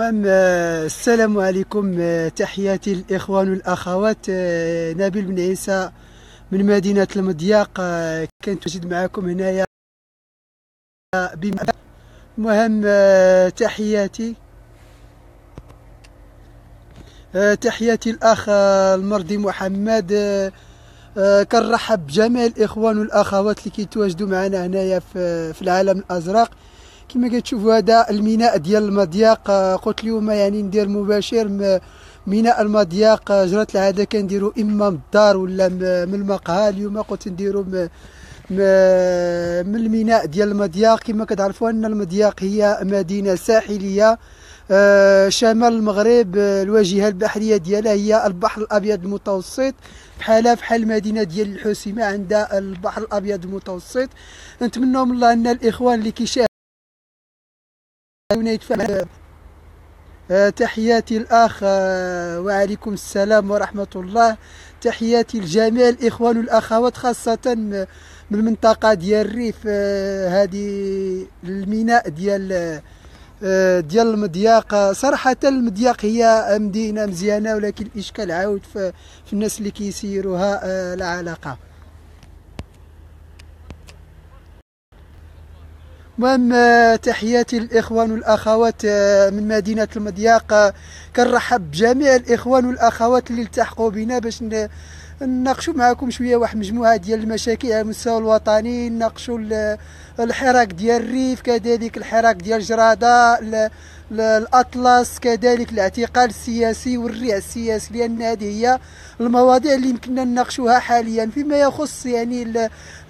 المهم آه، السلام عليكم آه، تحياتي الاخوان والاخوات آه، نبيل بن عيسى من مدينه المضياق كنت وجد معكم هنايا المهم تحياتي تحياتي الاخ المرضي محمد كنرحب بجميع الاخوان والاخوات اللي كيتواجدوا معنا هنايا في العالم الازرق كما كتشوفوا هذا الميناء ديال المضياق آه، قلت اليوم يعني ندير مباشر ميناء المضياق آه، جرات العاده كنديروا اما من الدار ولا من المقهى اليوم قلت نديروا من الميناء ديال المضياق كما كتعرفوا ان المضياق هي مدينه ساحليه آه، شمال المغرب الواجهه البحريه ديالها هي البحر الابيض المتوسط بحالها بحال المدينه ديال الحسيمه عندها البحر الابيض المتوسط نتمنوا من الله ان الاخوان اللي كيشاهدوا آه، تحياتي الأخ آه، وعليكم السلام ورحمة الله تحياتي لجميع الإخوان والأخوات خاصة من المنطقة ديال الريف آه، هذه الميناء ديال ديال المضياق صراحة المضياق هي مدينة مزيانة ولكن الإشكال عاود في الناس اللي كيسيروها العلاقة مهم تحياتي للاخوان والاخوات آه، من مدينه المضياق آه، كنرحب بجميع الاخوان والاخوات اللي التحقوا بنا باش نناقشوا معكم شويه واحد مجموعه ديال المشاكل على المستوى الوطني نناقشوا الحراك ديال الريف كذلك الحراك ديال جراده الاطلس كذلك الاعتقال السياسي والريع السياسي لان هذه هي المواضيع اللي يمكننا نناقشوها حاليا فيما يخص يعني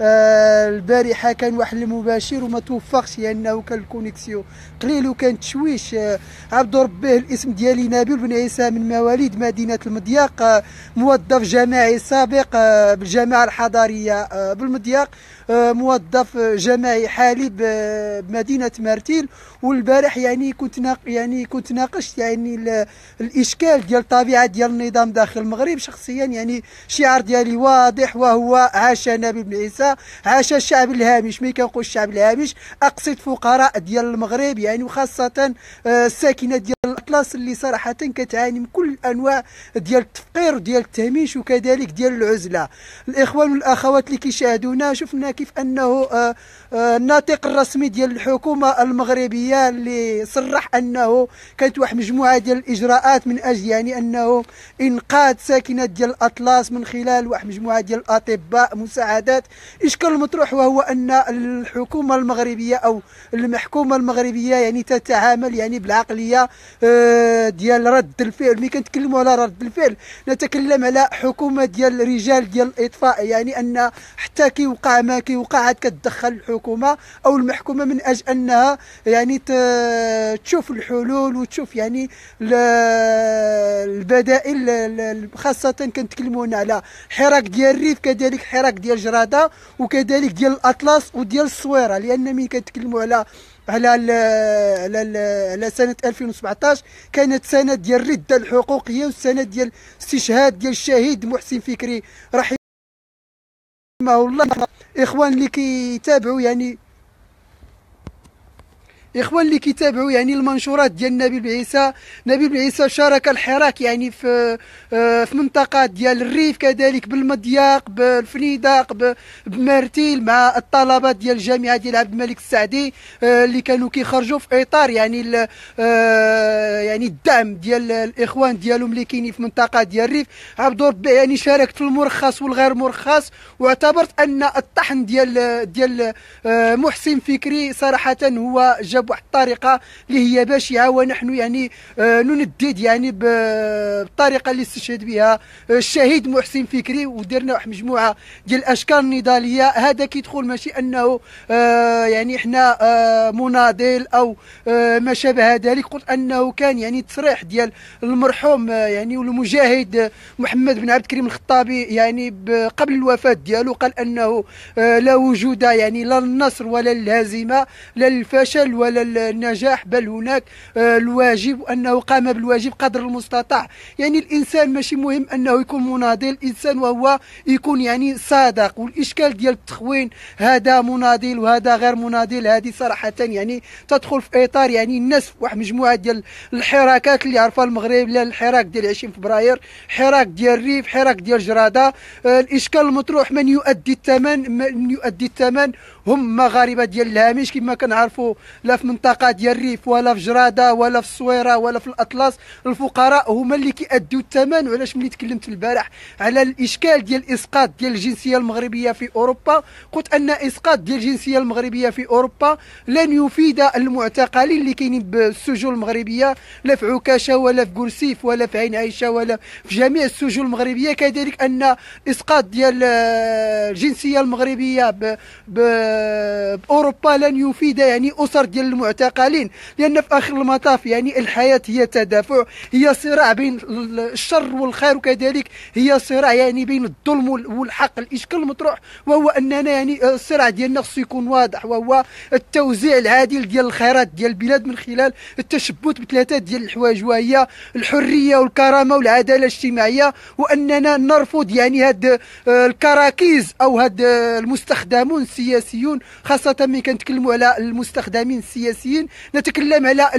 آه، البارحه كان واحد المباشر وما توفقش لانه يعني كان الكونيكسيون قليل وكان تشويش آه، عبد ربه الاسم ديالي نبيل بن عيسى من مواليد مدينه المضياق آه، موظف جماعي سابق بالجماعه الحضاريه بالمضياق موظف جماعي حالي بمدينه مرتيل والبارح يعني كنت ناق يعني كنت ناقشت يعني الاشكال ديال الطبيعه ديال النظام داخل المغرب شخصيا يعني شعار ديالي واضح وهو عاش نبي بن عيسى عاش الشعب الهامش ملي كنقول الشعب الهامش اقصد فقراء ديال المغرب يعني وخاصه آه، الساكنه ديال الاطلس اللي صراحه كتعاني من كل الانواع ديال التفقير وديال التهميش وكذلك ديال العزله الاخوان والاخوات اللي كيشاهدونا شفنا كيف انه آه، آه، الناطق الرسمي ديال الحكومه المغربيه اللي صرح انه كانت واحد مجموعه ديال الاجراءات من اجل يعني انه انقاذ ساكنه ديال الاطلس من خلال واحد مجموعه ديال الاطباء مساعدات اشكال المطروح وهو ان الحكومه المغربيه او المحكومه المغربيه يعني تتعامل يعني بالعقليه آه، ديال رد الفعل ملي كنتكلموا على رد الفعل نتكلم على حكومه ديال رجال ديال الاطفاء يعني ان حتى كيوقع ما كيوقع عاد كتدخل الحكومه او المحكومه من اجل انها يعني تشوف الحلول وتشوف يعني البدائل خاصه كنتكلموا هنا على حراك ديال الريف كذلك حراك ديال جراده وكذلك ديال الاطلس وديال الصويره لان ملي كنتكلموا على على على على سنه 2017 كانت سنه ديال الرده الحقوقيه والسنه ديال استشهاد ديال الشهيد محسن فكري رحمه الله اخوان اللي كيتابعوا يعني اخوان اللي كيتابعوا يعني المنشورات ديال نبيل بعيسى نبيل بعيسى شارك الحراك يعني في آه، في منطقات ديال الريف كذلك بالمضياق بالفنيدق بمرتيل مع الطلبه ديال الجامعه ديال عبد الملك السعدي آه، اللي كانوا كيخرجوا في اطار يعني آه، يعني الدعم ديال الاخوان ديالهم اللي كاينين في منطقه ديال الريف عبد الربيع يعني شاركت في المرخص والغير مرخص واعتبرت ان الطحن ديال ديال محسن فكري صراحه هو جاب بواحد الطريقه اللي هي بشعه ونحن يعني آه، نندد يعني بالطريقه اللي استشهد بها آه، الشهيد محسن فكري ودرنا واحد مجموعه ديال الاشكال النضاليه هذا كيدخل ماشي انه آه، يعني احنا مناضل او ما شابه ذلك قلت انه كان يعني تصريح ديال المرحوم يعني والمجاهد محمد بن عبد الكريم الخطابي يعني قبل الوفاه ديالو قال انه لا وجود يعني لا للنصر ولا للهزيمه لا للفشل ولا على النجاح بل هناك آه، الواجب أنه قام بالواجب قدر المستطاع يعني الإنسان ماشي مهم أنه يكون مناضل الإنسان وهو يكون يعني صادق والإشكال ديال التخوين هذا مناضل وهذا غير مناضل هذه صراحة يعني تدخل في إطار يعني الناس واحد مجموعة ديال الحراكات اللي عرفها المغرب لا الحراك ديال 20 فبراير حراك ديال الريف حراك ديال جرادة آه، الإشكال المطروح من يؤدي الثمن من يؤدي الثمن هم مغاربه ديال الهامش كما كنعرفوا لا في منطقه ديال الريف ولا في جراده ولا في الصويره ولا في الاطلس الفقراء هما اللي كيأدوا الثمن وعلاش ملي تكلمت البارح على الاشكال ديال الاسقاط ديال الجنسيه المغربيه في اوروبا قلت ان اسقاط ديال الجنسيه المغربيه في اوروبا لن يفيد المعتقلين اللي كاينين بالسجون المغربيه لا في عكاشه ولا في كرسيف ولا في عين عائشه ولا في جميع السجون المغربيه كذلك ان اسقاط ديال آه، الجنسيه المغربيه ب, ب باوروبا آه، لن يفيد يعني اسر ديال المعتقلين لان في اخر المطاف يعني الحياه هي تدافع هي صراع بين الشر والخير وكذلك هي صراع يعني بين الظلم والحق الاشكال المطروح وهو اننا يعني آه، الصراع ديالنا خصو يكون واضح وهو التوزيع العادل ديال الخيرات ديال البلاد من خلال التشبث بثلاثه ديال الحوايج وهي الحريه والكرامه والعداله الاجتماعيه واننا نرفض يعني هاد آه، الكراكيز او هاد المستخدمون السياسيون السياسيون خاصه ملي كنتكلموا على المستخدمين السياسيين نتكلم على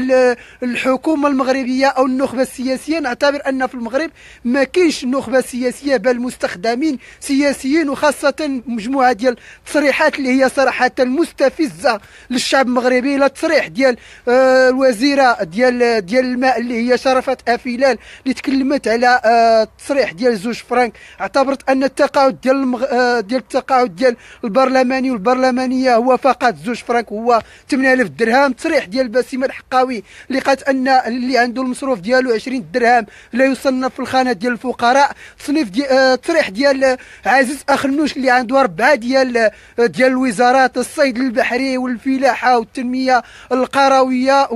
الحكومه المغربيه او النخبه السياسيه نعتبر ان في المغرب ما كاينش نخبه سياسيه بل مستخدمين سياسيين وخاصه مجموعه ديال التصريحات اللي هي صراحه مستفزه للشعب المغربي لا تصريح ديال آه، الوزيره ديال ديال الماء اللي هي شرفت افيلال اللي تكلمت على التصريح آه، تصريح ديال زوج فرانك اعتبرت ان التقاعد ديال المغ... آه، ديال التقاعد ديال البرلماني والبرلمان الثمنيه هو فقط زوج فرانك هو 8000 درهم تصريح ديال باسيم الحقاوي اللي قالت ان اللي عنده المصروف ديالو 20 درهم لا يصنف في الخانه ديال الفقراء تصنيف دي آه، تصريح ديال عزيز اخنوش اللي عنده اربعه ديال آه، ديال الوزارات الصيد البحري والفلاحه والتنميه القرويه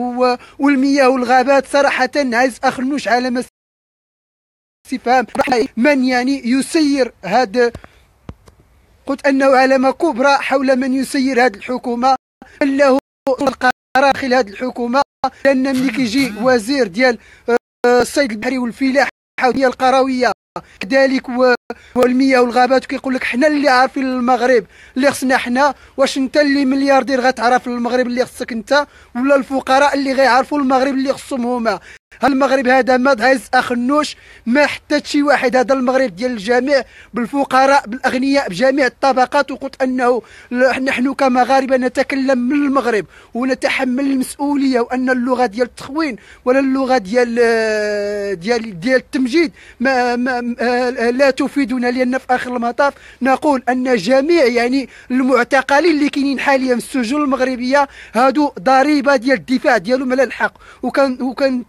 والمياه والغابات صراحه عزيز اخنوش على استفهام من يعني يسير هذا قلت أنه علامة كبرى حول من يسير هذه الحكومة انه له القرار داخل هذه الحكومة لأن ملي كيجي وزير ديال آه، الصيد البحري والفلاحة ديال القروية كذلك والمياه والغابات كيقول لك حنا اللي عارفين المغرب اللي خصنا حنا واش انت اللي ملياردير غتعرف المغرب اللي خصك انت ولا الفقراء اللي غيعرفوا المغرب اللي خصهم هما المغرب هذا ما عايز اخنوش ما حتى شي واحد هذا المغرب ديال الجميع بالفقراء بالاغنياء بجميع الطبقات وقلت انه نحن كمغاربه نتكلم من المغرب ونتحمل المسؤوليه وان اللغه ديال التخوين ولا اللغه ديال آه، ديال ديال التمجيد ما, ما آه، لا تفيدنا لان في اخر المطاف نقول ان جميع يعني المعتقلين اللي كاينين حاليا في السجون المغربيه هادو ضريبه ديال الدفاع ديالهم على الحق وكان وكان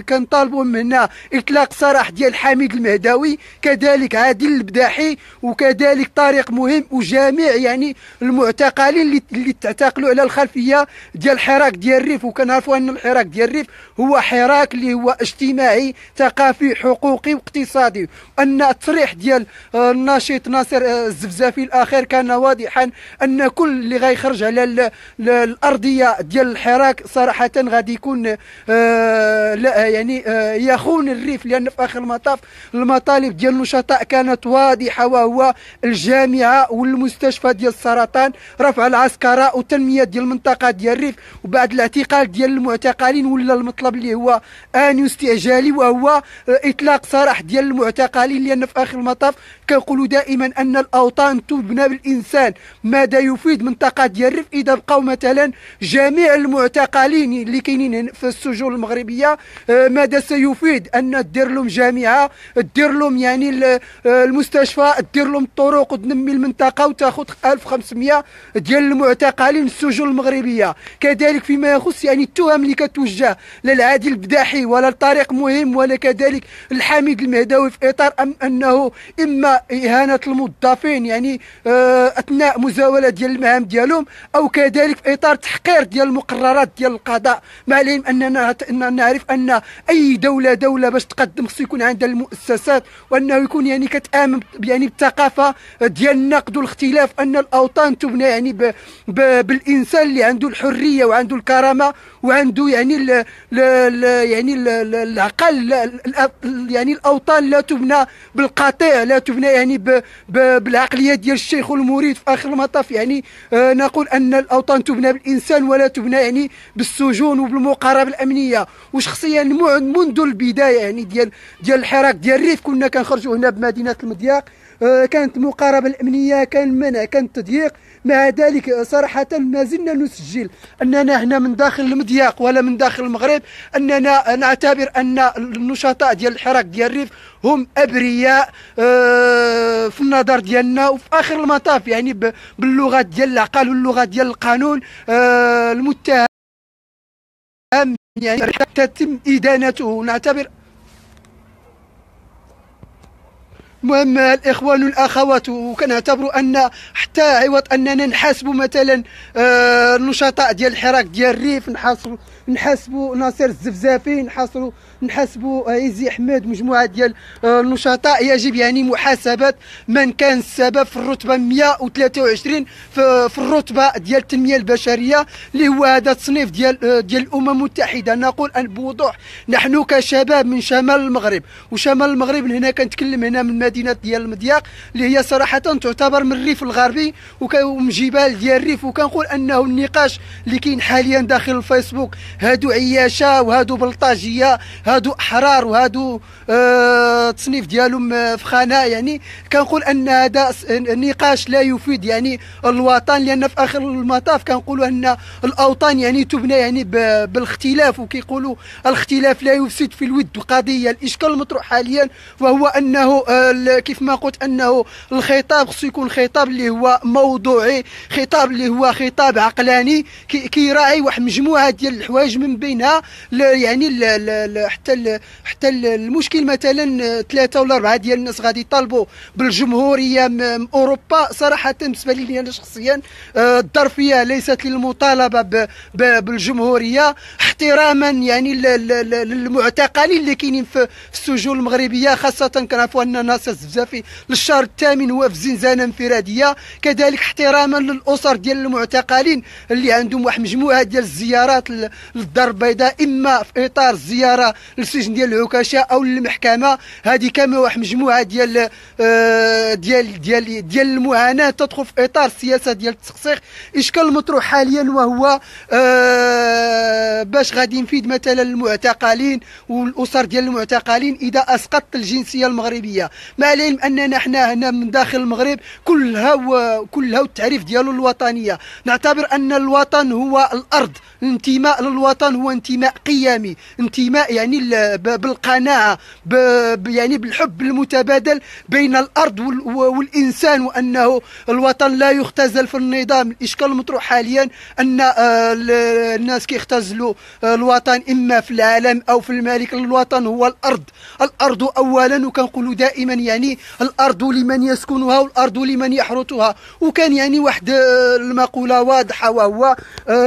كنطالبوا من هنا اطلاق سراح ديال حميد المهداوي كذلك عادل البداحي وكذلك طريق مهم وجميع يعني المعتقلين اللي, اللي تعتقلوا على الخلفيه ديال الحراك ديال الريف وكنعرفوا ان الحراك ديال الريف هو حراك اللي هو اجتماعي ثقافي حقوقي واقتصادي ان التصريح ديال الناشط آه، ناصر آه، الزفزافي الاخير كان واضحا ان كل اللي غيخرج على الارضيه ديال الحراك صراحه غادي يكون آه، آه، يعني آه، يخون الريف لان في اخر المطاف المطالب ديال النشطاء كانت واضحه وهو الجامعه والمستشفى ديال السرطان رفع العسكره وتنميه ديال المنطقه ديال الريف وبعد الاعتقال ديال المعتقلين ولا المطلب اللي هو اني استعجالي وهو آه، اطلاق سراح ديال المعتقلين لان في اخر المطاف كنقولوا دائما ان الاوطان تبنى بالانسان ماذا يفيد منطقه ديال الريف اذا بقوا مثلا جميع المعتقلين اللي كاينين في السجون المغربيه آه، ماذا سيفيد ان دير لهم جامعه دير لهم يعني آه، المستشفى دير لهم الطرق وتنمي المنطقه وتاخذ 1500 ديال المعتقلين السجون المغربيه كذلك فيما يخص يعني التهم اللي كتوجه للعادل البداحي ولا الطريق مهم ولا كذلك الحميد المهداوي في اطار ام انه اما اهانه الموظفين يعني آه، اثناء مزاوله ديال المهام ديالهم او كذلك في اطار تحقير ديال المقررات ديال القضاء مع العلم اننا نعرف ان اي دوله دوله باش تقدم خصو يكون عندها المؤسسات وانه يكون يعني كتامن يعني بالثقافه ديال النقد والاختلاف ان الاوطان تبنى يعني ب ب بالانسان اللي عنده الحريه وعنده الكرامه وعنده يعني الـ الـ يعني العقل يعني الاوطان لا تبنى بالقطيع لا تبنى يعني بـ بـ بالعقليه ديال الشيخ والمريد في اخر المطاف يعني آه نقول ان الاوطان تبنى بالانسان ولا تبنى يعني بالسجون وبالمقاربه الامنيه وشخصيا منذ البدايه يعني ديال ديال الحراك ديال الريف كنا كنخرجوا هنا بمدينه المضياق آه، كانت مقاربة الأمنية كان منع كان تضييق مع ذلك آه، صراحة ما زلنا نسجل أننا هنا من داخل المضياق ولا من داخل المغرب أننا نعتبر أن النشطاء ديال الحراك ديال الريف هم أبرياء آه، في النظر ديالنا وفي آخر المطاف يعني باللغة ديال العقل واللغة ديال القانون المتهم يعني تتم إدانته نعتبر المهم الاخوان والاخوات وكنعتبروا ان حتى عوض اننا نحاسبوا مثلا آه، النشطاء ديال الحراك ديال الريف نحاسبوا نحاسبوا ناصر الزفزافي نحاسبوا نحاسبوا آه، عزي حماد مجموعه ديال آه، النشطاء يجب يعني محاسبه من كان السبب في الرتبه 123 في, الرتبه ديال التنميه البشريه اللي هو هذا التصنيف ديال آه، ديال الامم المتحده نقول ان بوضوح نحن كشباب من شمال المغرب وشمال المغرب هنا كنتكلم هنا من مدينه ديال المضياق اللي هي صراحه تعتبر من الريف الغربي ومن جبال ديال الريف وكنقول انه النقاش اللي كاين حاليا داخل الفيسبوك هادو عياشه وهادو بلطاجيه هادو احرار وهادو التصنيف آه، ديالهم آه، في خانه يعني كنقول ان هذا نقاش لا يفيد يعني الوطن لان في اخر المطاف كنقولوا ان الاوطان يعني تبنى يعني بالاختلاف وكيقولوا الاختلاف لا يفسد في الود قضيه الاشكال المطروح حاليا وهو انه آه، كيف ما قلت انه الخطاب خصو يكون خطاب اللي هو موضوعي خطاب اللي هو خطاب عقلاني كيراعي واحد مجموعه ديال الحوايج من بينها يعني حتى حتى حتى المشكل مثلا ثلاثه ولا اربعه ديال الناس غادي يطالبوا بالجمهوريه من اوروبا صراحه بالنسبه لي انا شخصيا آه، الظرفيه ليست للمطالبه بالجمهوريه احتراما يعني للمعتقلين اللي كاينين في السجون المغربيه خاصه كنعرفوا ان ناصص بزاف في الشهر الثامن هو في زنزانه انفراديه كذلك احتراما للاسر ديال المعتقلين اللي عندهم واحد مجموعه ديال الزيارات للدار البيضاء اما في اطار الزياره للسجن ديال العكاشة او للمحكمه هذه كما واحد مجموعه ديال آه، ديال ديال ديال المعاناه تدخل في اطار السياسه ديال التسخسيخ اشكال المطروح حاليا وهو آه، باش غادي نفيد مثلا المعتقلين والاسر ديال المعتقلين اذا اسقطت الجنسيه المغربيه مع العلم اننا حنا هنا من داخل المغرب كلها كلها التعريف ديالو الوطنيه نعتبر ان الوطن هو الارض الانتماء للوطن هو انتماء قيمي انتماء يعني يعني بالقناعه يعني بالحب المتبادل بين الارض والانسان وانه الوطن لا يختزل في النظام الاشكال المطروح حاليا ان آه، الناس كيختزلوا آه، الوطن اما في العالم او في المالك الوطن هو الارض الارض اولا وكنقولوا دائما يعني الارض لمن يسكنها والارض لمن يحرثها وكان يعني واحد آه، المقوله واضحه وهو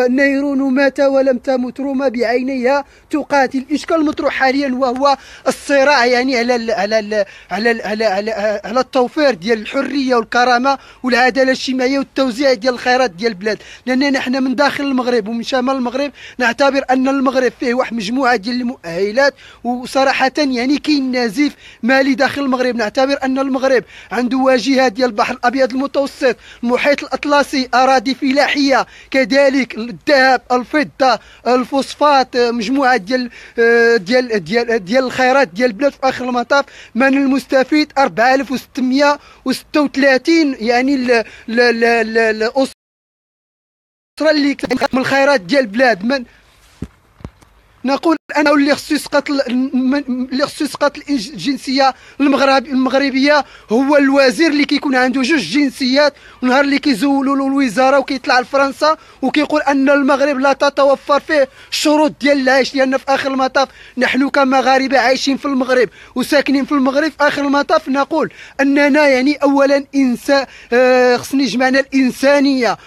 نيرون مات ولم تمت روما بعينيها تقاتل اشكال انجلترا حاليا وهو الصراع يعني على الـ على الـ على الـ على, الـ على, التوفير ديال الحريه والكرامه والعداله الاجتماعيه والتوزيع ديال الخيرات ديال البلاد لاننا حنا من داخل المغرب ومن شمال المغرب نعتبر ان المغرب فيه واحد مجموعه ديال المؤهلات وصراحه يعني كاين نزيف مالي داخل المغرب نعتبر ان المغرب عنده واجهه ديال البحر الابيض المتوسط المحيط الاطلسي اراضي فلاحيه كذلك الذهب الفضه الفوسفات مجموعه ديال آه، ديال ديال ديال الخيرات ديال البلاد في اخر المطاف من المستفيد 4636 يعني ال ال ال الاسره اللي من الخيرات ديال البلاد من نقول انه اللي خصو يسقط اللي خصو يسقط الجنسيه المغرب المغربيه هو الوزير اللي كيكون عنده جوج جنسيات ونهار اللي كيزولوا له الوزاره وكيطلع لفرنسا وكيقول ان المغرب لا تتوفر فيه الشروط ديال العيش لان في اخر المطاف نحن كمغاربه عايشين في المغرب وساكنين في المغرب في اخر المطاف نقول اننا يعني اولا انسان آه، خصني يجمعنا الانسانيه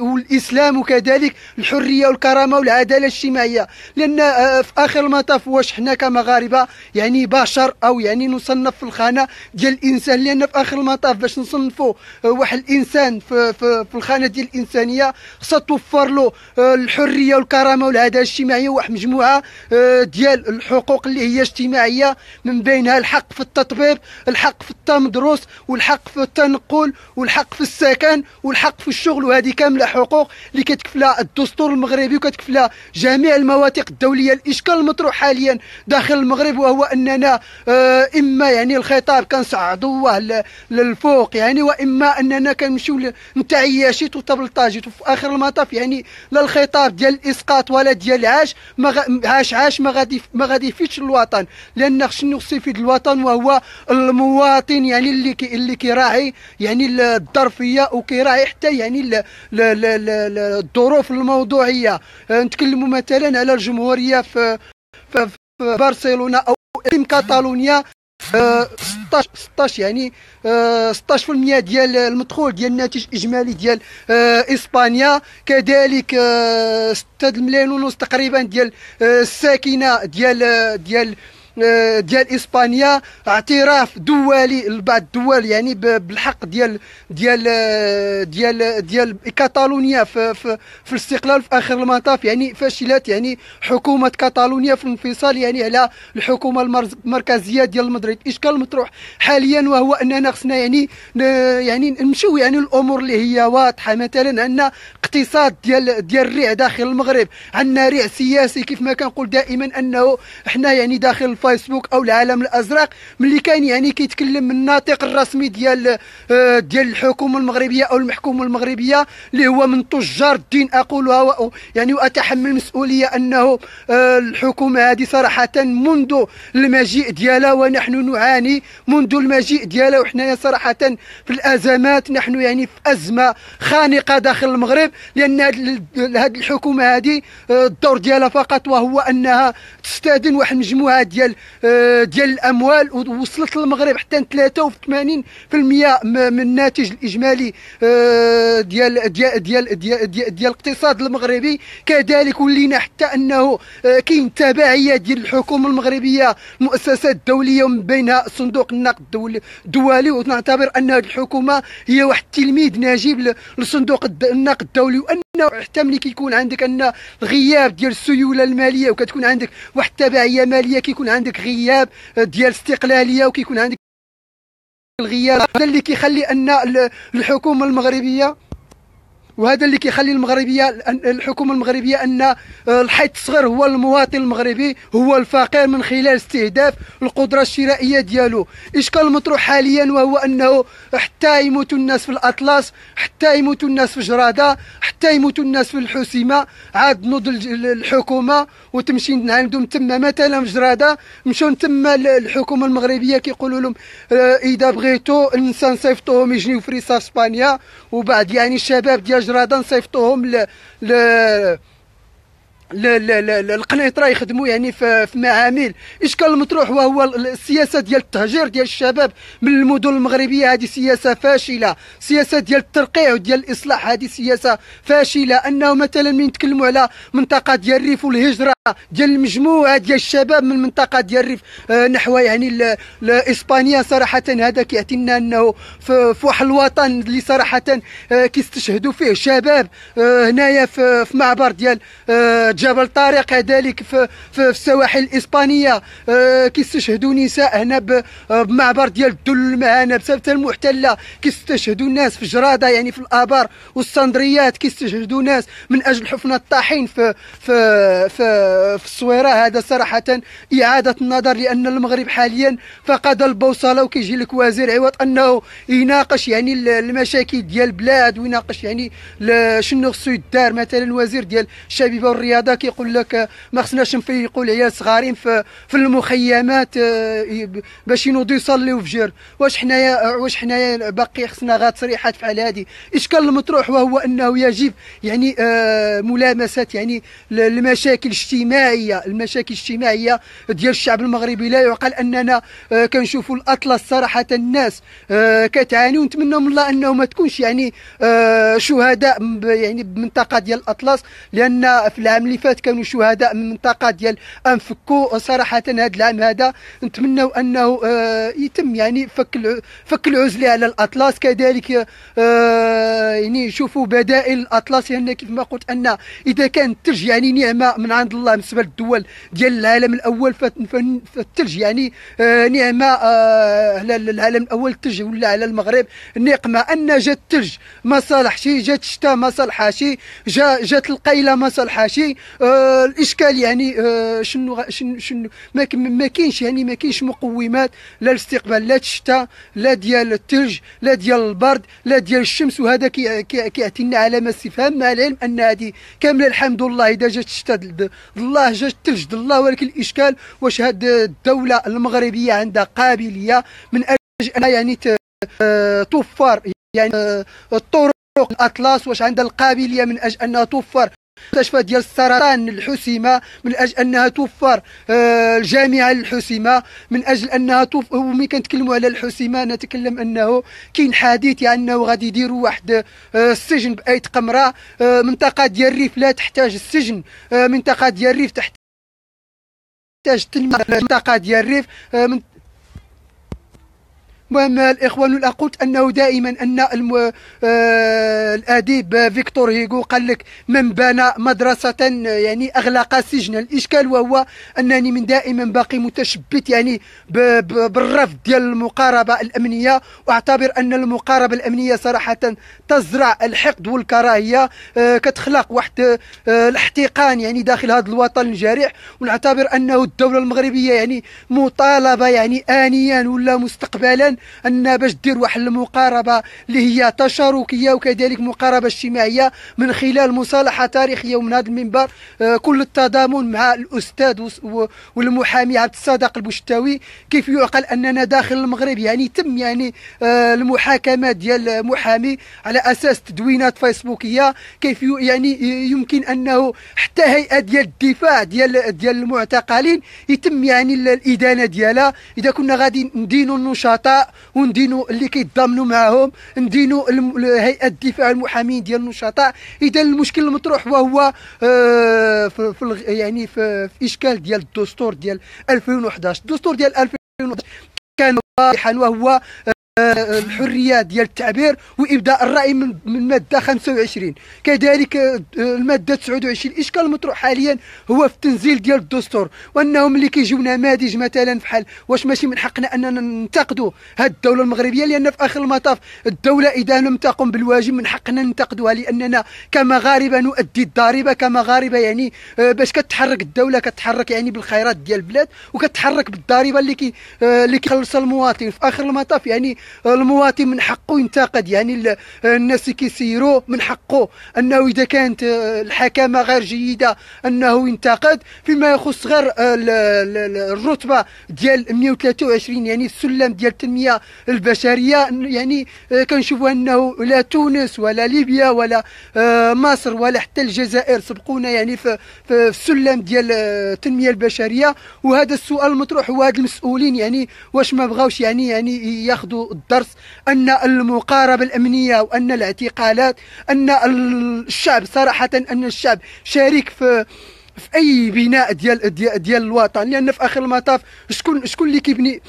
والاسلام وكذلك الحريه والكرامه والعداله الاجتماعيه لان لان آه، في اخر المطاف واش حنا كمغاربه يعني بشر او يعني نصنف في الخانه ديال الانسان لان في اخر المطاف باش نصنفوا آه، واحد الانسان في, في, في الخانه ديال الانسانيه خصها توفر له آه، الحريه والكرامه والعداله الاجتماعيه واحد مجموعه ديال الحقوق اللي هي اجتماعيه من بينها الحق في التطبيب الحق في التمدرس والحق في التنقل والحق في السكن والحق في الشغل وهذه كامله حقوق اللي كتكفلها الدستور المغربي وكتكفلها جميع المواثيق الدوليه الاشكال المطروح حاليا داخل المغرب وهو اننا آه، اما يعني الخطاب كنصعدوه للفوق يعني واما اننا كنمشيو نتعياشيت وتبلطاجيت وفي اخر المطاف يعني لا الخطاب ديال الاسقاط ولا ديال عاش ما عاش عاش ما غادي ما غادي يفيدش الوطن لان شنو يفيد الوطن وهو المواطن يعني اللي كي اللي كيراعي يعني الظرفيه وكيراعي حتى يعني الظروف الموضوعيه آه، نتكلموا مثلا على الجمهور الجمهوريه في في, برشلونه او اقليم كاتالونيا 16 16 يعني 16% ديال المدخول ديال الناتج الاجمالي ديال اسبانيا كذلك 6 ملايين ونص تقريبا ديال الساكنه ديال ديال ديال اسبانيا اعتراف دولي لبعض الدول يعني بالحق ديال ديال ديال ديال كاتالونيا في في, في الاستقلال في اخر المطاف يعني فشلت يعني حكومه كاتالونيا في الانفصال يعني على الحكومه المركزيه ديال مدريد اشكال مطروح حاليا وهو اننا خصنا يعني يعني نمشيو يعني الامور اللي هي واضحه مثلا ان الاقتصاد ديال ديال الريع داخل المغرب عندنا ريع سياسي كيف ما كنقول دائما انه حنا يعني داخل الفيسبوك او العالم الازرق ملي كان يعني كيتكلم الناطق الرسمي ديال آه، ديال الحكومه المغربيه او المحكومه المغربيه اللي هو من تجار الدين اقولها يعني واتحمل مسؤوليه انه آه، الحكومه هذه صراحه منذ المجيء ديالها ونحن نعاني منذ المجيء ديالها وحنايا صراحه في الازمات نحن يعني في ازمه خانقه داخل المغرب لان هذه الحكومه هذه آه، الدور ديالها فقط وهو انها تستاذن واحد المجموعه ديال آه، ديال الاموال ووصلت للمغرب حتى 83% من الناتج الاجمالي آه، ديال ديال ديال ديال, ديال, الاقتصاد المغربي كذلك ولينا حتى انه كاين تبعيه ديال الحكومه المغربيه المؤسسات الدوليه ومن بينها صندوق النقد الدولي, الدولي ونعتبر ان هذه الحكومه هي واحد التلميذ نجيب لصندوق النقد الدولي التحول وانه ملي كيكون عندك ان غياب ديال السيوله الماليه وكتكون عندك واحد التبعيه ماليه كيكون عندك غياب ديال الاستقلاليه وكيكون عندك الغياب هذا اللي كيخلي ان الحكومه المغربيه وهذا اللي كيخلي المغربيه الحكومه المغربيه ان آه، الحيط الصغير هو المواطن المغربي هو الفقير من خلال استهداف القدره الشرائيه ديالو اشكال المطروح حاليا وهو انه حتى يموت الناس في الاطلس حتى يموت الناس في جراده حتى يموت الناس في الحسيمه عاد نض الحكومه وتمشي عندهم تما مثلا في جراده مشاو تما الحكومه المغربيه كيقولوا لهم آه، اذا بغيتو الانسان صيفطوهم يجنيو فريسا اسبانيا وبعد يعني الشباب ديال جراده نصيفطوهم ل, ل... القنيطره يخدموا يعني في معامل اشكال المطروح وهو السياسه ديال التهجير ديال الشباب من المدن المغربيه هذه سياسه فاشله سياسه ديال الترقيع وديال الاصلاح هذه سياسه فاشله انه مثلا من نتكلموا على منطقه ديال الريف والهجره ديال المجموعه ديال الشباب من منطقه ديال الريف آه، نحو يعني اسبانيا صراحه هذا كيعطي لنا انه في واحد الوطن اللي صراحه آه، كيستشهدوا فيه شباب آه، هنايا في معبر ديال جبل طارق كذلك في, في السواحل الاسبانيه آه، كيستشهدوا نساء هنا آه، بمعبر ديال الدل المهانه بسبب المحتله كيستشهدوا الناس في جراده يعني في الابار والصندريات كيستشهدوا ناس من اجل حفنه الطاحين في في في, في الصويره هذا صراحه اعاده النظر لان المغرب حاليا فقد البوصله وكيجي لك وزير عوض انه يناقش يعني المشاكل ديال البلاد ويناقش يعني شنو خصو يدار مثلا وزير ديال الشبيبه والرياضه هذا كيقول لك ما خصناش نفيقوا العيال صغارين في, في المخيمات آه، باش ينوضوا يصليوا فجر واش حنايا واش حنايا باقي خصنا غا تصريحات فحال هذه اشكال المطروح وهو انه يجب يعني آه، ملامسات يعني المشاكل الاجتماعيه المشاكل الاجتماعيه ديال الشعب المغربي لا يعقل اننا آه، كنشوفوا الاطلس صراحه الناس كتعاني ونتمنى من الله انه ما تكونش يعني شهداء يعني بمنطقه ديال الاطلس لان في العام اللي فات كانوا شهداء من منطقه ديال انفكو صراحه هذا العام هذا نتمنوا انه آه، يتم يعني فك فك العزله على الاطلس كذلك آه، يعني يشوفوا بدائل الاطلس لان يعني كيف ما قلت ان اذا كان الثلج يعني نعمه من عند الله بالنسبه للدول ديال العالم الاول فالثلج يعني آه، نعمه على العالم الاول الثلج ولا على المغرب نقمه ان جا الثلج ما صالح شي جات الشتاء ما صالحها شي جا جات القيله ما صالحها شي آه، الاشكال يعني آه، شنو شنو شنو ما, ما كاينش يعني ما كاينش مقومات لا الاستقبال لا الشتاء لا ديال الثلج لا ديال البرد لا ديال الشمس وهذا كيعطي لنا علامه استفهام مع العلم ان هذه كامله الحمد لله اذا جات الشتاء الله جات الثلج الله ولكن الاشكال واش هاد الدوله المغربيه عندها قابليه من اجل انها يعني آه، توفر يعني الطرق الاطلس واش عندها القابليه من اجل انها توفر المستشفى ديال السرطان الحسيمه من اجل انها توفر آه، الجامعه الحسيمه من اجل انها توفر ومين كنتكلموا على الحسيمه نتكلم انه كاين حديث يعني انه غادي يديروا واحد آه، السجن بايت قمره آه، منطقه ديال الريف لا تحتاج السجن منطقه ديال الريف تحتاج تحتاج منطقه ديال الريف المهم الإخوان الأقوت أنه دائما أن الم... آه الأديب فيكتور هيغو قال لك من بنى مدرسة يعني أغلق سجنا الإشكال وهو أنني من دائما باقي متشبت يعني ب... ب... بالرفض ديال المقاربة الأمنية وأعتبر أن المقاربة الأمنية صراحة تزرع الحقد والكراهية آه كتخلق واحد آه الاحتقان يعني داخل هذا الوطن الجارح ونعتبر أنه الدولة المغربية يعني مطالبة يعني آنيا ولا مستقبلا ان باش دير واحد المقاربه اللي هي تشاركيه وكذلك مقاربه اجتماعيه من خلال مصالحه تاريخيه ومن هذا المنبر آه، كل التضامن مع الاستاذ والمحامي عبد الصادق البشتاوي كيف يعقل اننا داخل المغرب يعني تم يعني آه، المحاكمه ديال محامي على اساس تدوينات فيسبوكيه كيف يعني يمكن انه حتى هيئه ديال الدفاع ديال ديال المعتقلين يتم يعني الادانه ديالها اذا كنا غادي ندينوا النشطاء وندينو اللي كيتضامنوا معاهم ندينو هيئه الدفاع المحامين ديال النشطاء اذا المشكل المطروح وهو آه في يعني في, في اشكال ديال الدستور ديال 2011 الدستور ديال 2011 كان واضحا وهو آه، آه، الحريه ديال التعبير وابداء الراي من آه، الماده 25 كذلك الماده 29 الاشكال المطروح حاليا هو في التنزيل ديال الدستور وانهم ملي كيجيو نماذج مثلا بحال واش ماشي من حقنا اننا ننتقدوا هذه الدوله المغربيه لان في اخر المطاف الدوله اذا لم تقم بالواجب من حقنا ننتقدوها لاننا كمغاربه نؤدي الضريبه كمغاربه يعني آه، باش كتحرك الدوله كتحرك يعني بالخيرات ديال البلاد وكتحرك بالضريبه اللي كي اللي كيخلصها المواطن في اخر المطاف يعني المواطن من حقه ينتقد يعني الناس اللي كيسيروا من حقه انه اذا كانت الحكامه غير جيده انه ينتقد فيما يخص غير الرتبه ديال 123 يعني السلم ديال التنميه البشريه يعني كنشوفوا انه لا تونس ولا ليبيا ولا آه، مصر ولا حتى الجزائر سبقونا يعني في السلم ديال التنميه البشريه وهذا السؤال المطروح هو هاد المسؤولين يعني واش ما بغاوش يعني يعني ياخذوا الدرس أن المقاربة الأمنية وأن الاعتقالات أن الشعب صراحة أن الشعب شارك في في اي بناء ديال ديال, ديال الوطن لان في اخر المطاف شكون شكون اللي كيبني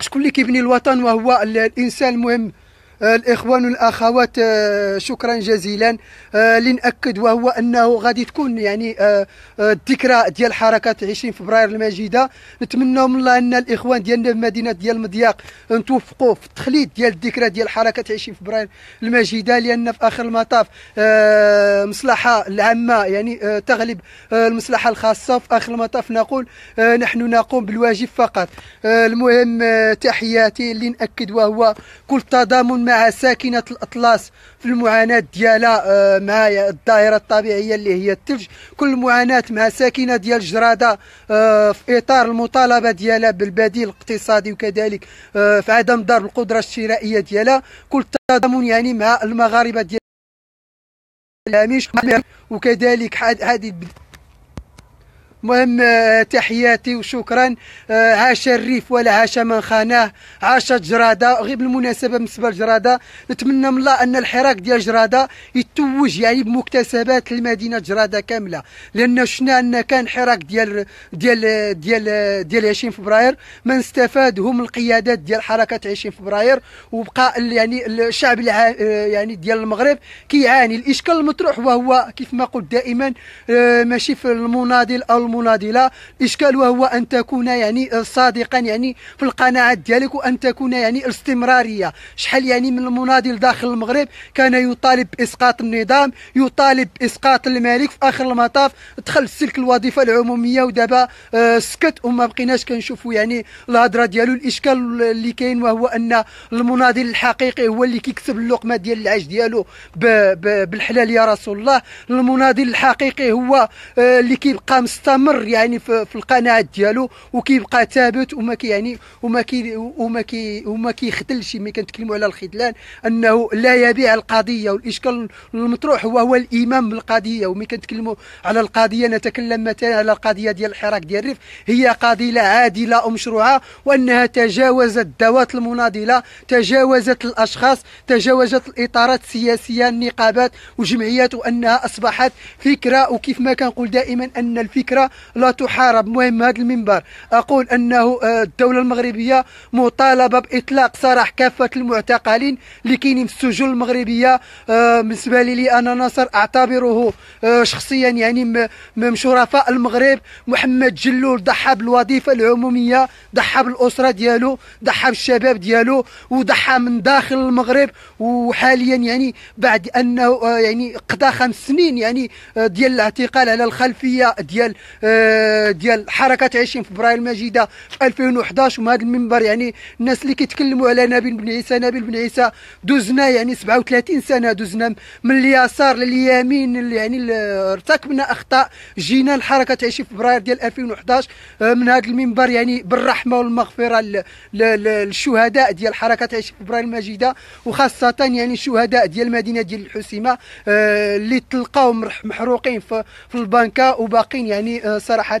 شكون اللي كيبني الوطن وهو الانسان المهم الاخوان والاخوات آه، شكرا جزيلا آه، لنأكد وهو انه غادي تكون يعني آه، الذكرى ديال حركه 20 فبراير المجيده نتمنى من الله ان الاخوان ديالنا بمدينه ديال المضياق نتوفقوا في التخليد ديال الذكرى ديال حركه 20 فبراير المجيده لان في اخر المطاف المصلحه العامه يعني تغلب المصلحه الخاصه في اخر المطاف نقول نحن نقوم بالواجب فقط المهم تحياتي لنأكد وهو كل تضامن مع ساكنه الاطلس في المعاناه ديالها آه، مع الظاهره الطبيعيه اللي هي الثلج كل المعاناة مع ساكنه ديال جراده آه، في اطار المطالبه ديالها بالبديل الاقتصادي وكذلك آه، في عدم ضرب القدره الشرائيه ديالها كل التضامن يعني مع المغاربه ديال الهامش وكذلك هذه المهم آه، تحياتي وشكرا عاش آه، الريف ولا عاش من خاناه عاش جراده غير بالمناسبه بالنسبه لجراده نتمنى من الله ان الحراك ديال جراده يتوج يعني بمكتسبات المدينه جراده كامله لان شنا ان كان حراك ديال ديال ديال ديال, 20 فبراير ما استفاد هم القيادات ديال حركه 20 فبراير وبقى يعني الشعب آه، يعني ديال المغرب كيعاني الاشكال المطروح وهو كيف ما قلت دائما ماشي في المناضل او المناضله الاشكال وهو ان تكون يعني صادقا يعني في القناعات ديالك وان تكون يعني استمراريه شحال يعني من المناضل داخل المغرب كان يطالب باسقاط النظام يطالب باسقاط الملك في اخر المطاف دخل السلك الوظيفه العموميه ودابا آه سكت وما بقيناش كنشوفوا يعني الهضره ديالو الاشكال اللي كاين وهو ان المناضل الحقيقي هو اللي كيكسب اللقمه ديال العيش ديالو بالحلال يا رسول الله المناضل الحقيقي هو آه اللي كيبقى مستمر مستمر يعني في, في القناعات ديالو وكيبقى ثابت وما كي يعني وما كي وما كي وما كيخذلش ملي كنتكلموا على الخذلان انه لا يبيع القضيه والاشكال المطروح وهو الايمان بالقضيه وملي كنتكلموا على القضيه نتكلم مثلا على القضيه ديال الحراك ديال الريف هي قضيه عادله ومشروعه وانها تجاوزت ذوات المناضله تجاوزت الاشخاص تجاوزت الاطارات السياسيه النقابات وجمعيات وانها اصبحت فكره وكيف ما كنقول دائما ان الفكره لا تحارب مهم هذا المنبر أقول أنه آه، الدولة المغربية مطالبة بإطلاق سراح كافة المعتقلين اللي كاينين في السجون المغربية آه، بالنسبة لي أنا ناصر أعتبره آه، شخصيا يعني من شرفاء المغرب محمد جلول ضحى بالوظيفة العمومية ضحى بالأسرة ديالو ضحى بالشباب ديالو وضحى من داخل المغرب وحاليا يعني بعد أنه يعني قضى خمس سنين يعني ديال الاعتقال على الخلفية ديال آه، ديال حركه 20 فبراير المجيده في 2011 ومن هذا المنبر يعني الناس اللي كيتكلموا على نبيل بن عيسى نبيل بن عيسى دوزنا يعني 37 سنه دوزنا من اليسار لليمين يعني ارتكبنا اخطاء جينا لحركه 20 فبراير ديال 2011 آه، من هذا المنبر يعني بالرحمه والمغفره للشهداء ديال حركه 20 فبراير المجيده وخاصه يعني الشهداء ديال المدينه ديال الحسيمه آه، اللي تلقاو محروقين في البنكه وباقين يعني صراحه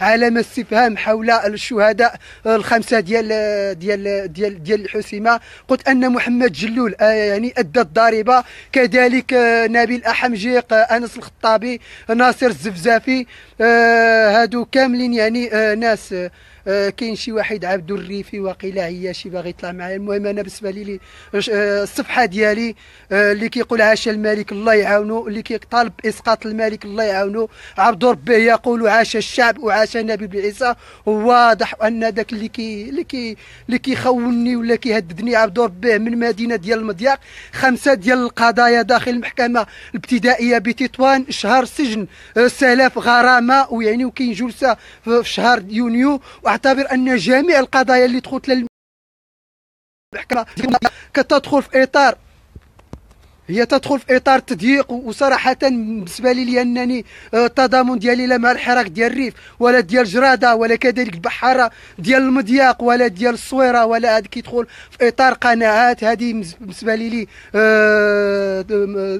علامه استفهام حول الشهداء الخمسه ديال ديال ديال ديال الحسيمه قلت ان محمد جلول آه، يعني ادى الضريبه كذلك آه، نبيل احمجيق آه، انس الخطابي ناصر الزفزافي هادو كاملين يعني ناس آه، كاين شي واحد عبد الريفي وقيلا هي شي باغي يطلع معايا المهم انا بالنسبه لي آه، الصفحه ديالي آه، اللي كيقول عاش الملك الله يعاونو اللي كيطالب باسقاط الملك الله يعاونو عبد ربه يقول عاش الشعب وعاش النبي بن واضح ان داك اللي كي اللي كي اللي كيخونني ولا كيهددني عبد ربه من مدينه ديال المضياق خمسه ديال القضايا داخل المحكمه الابتدائيه بتطوان شهر سجن سلاف غرامه ويعني وكاين جلسه في شهر يونيو واعتبر ان جميع القضايا اللي تخوت للمحكمه كتدخل في اطار هي تدخل في اطار تضييق وصراحه بالنسبه لي لانني آه، التضامن ديالي لا مع الحراك ديال الريف ولا ديال جراده ولا كذلك البحاره ديال المضياق ولا ديال الصويره ولا هذا كيدخل في اطار قناعات هذه بالنسبه لي لي آه،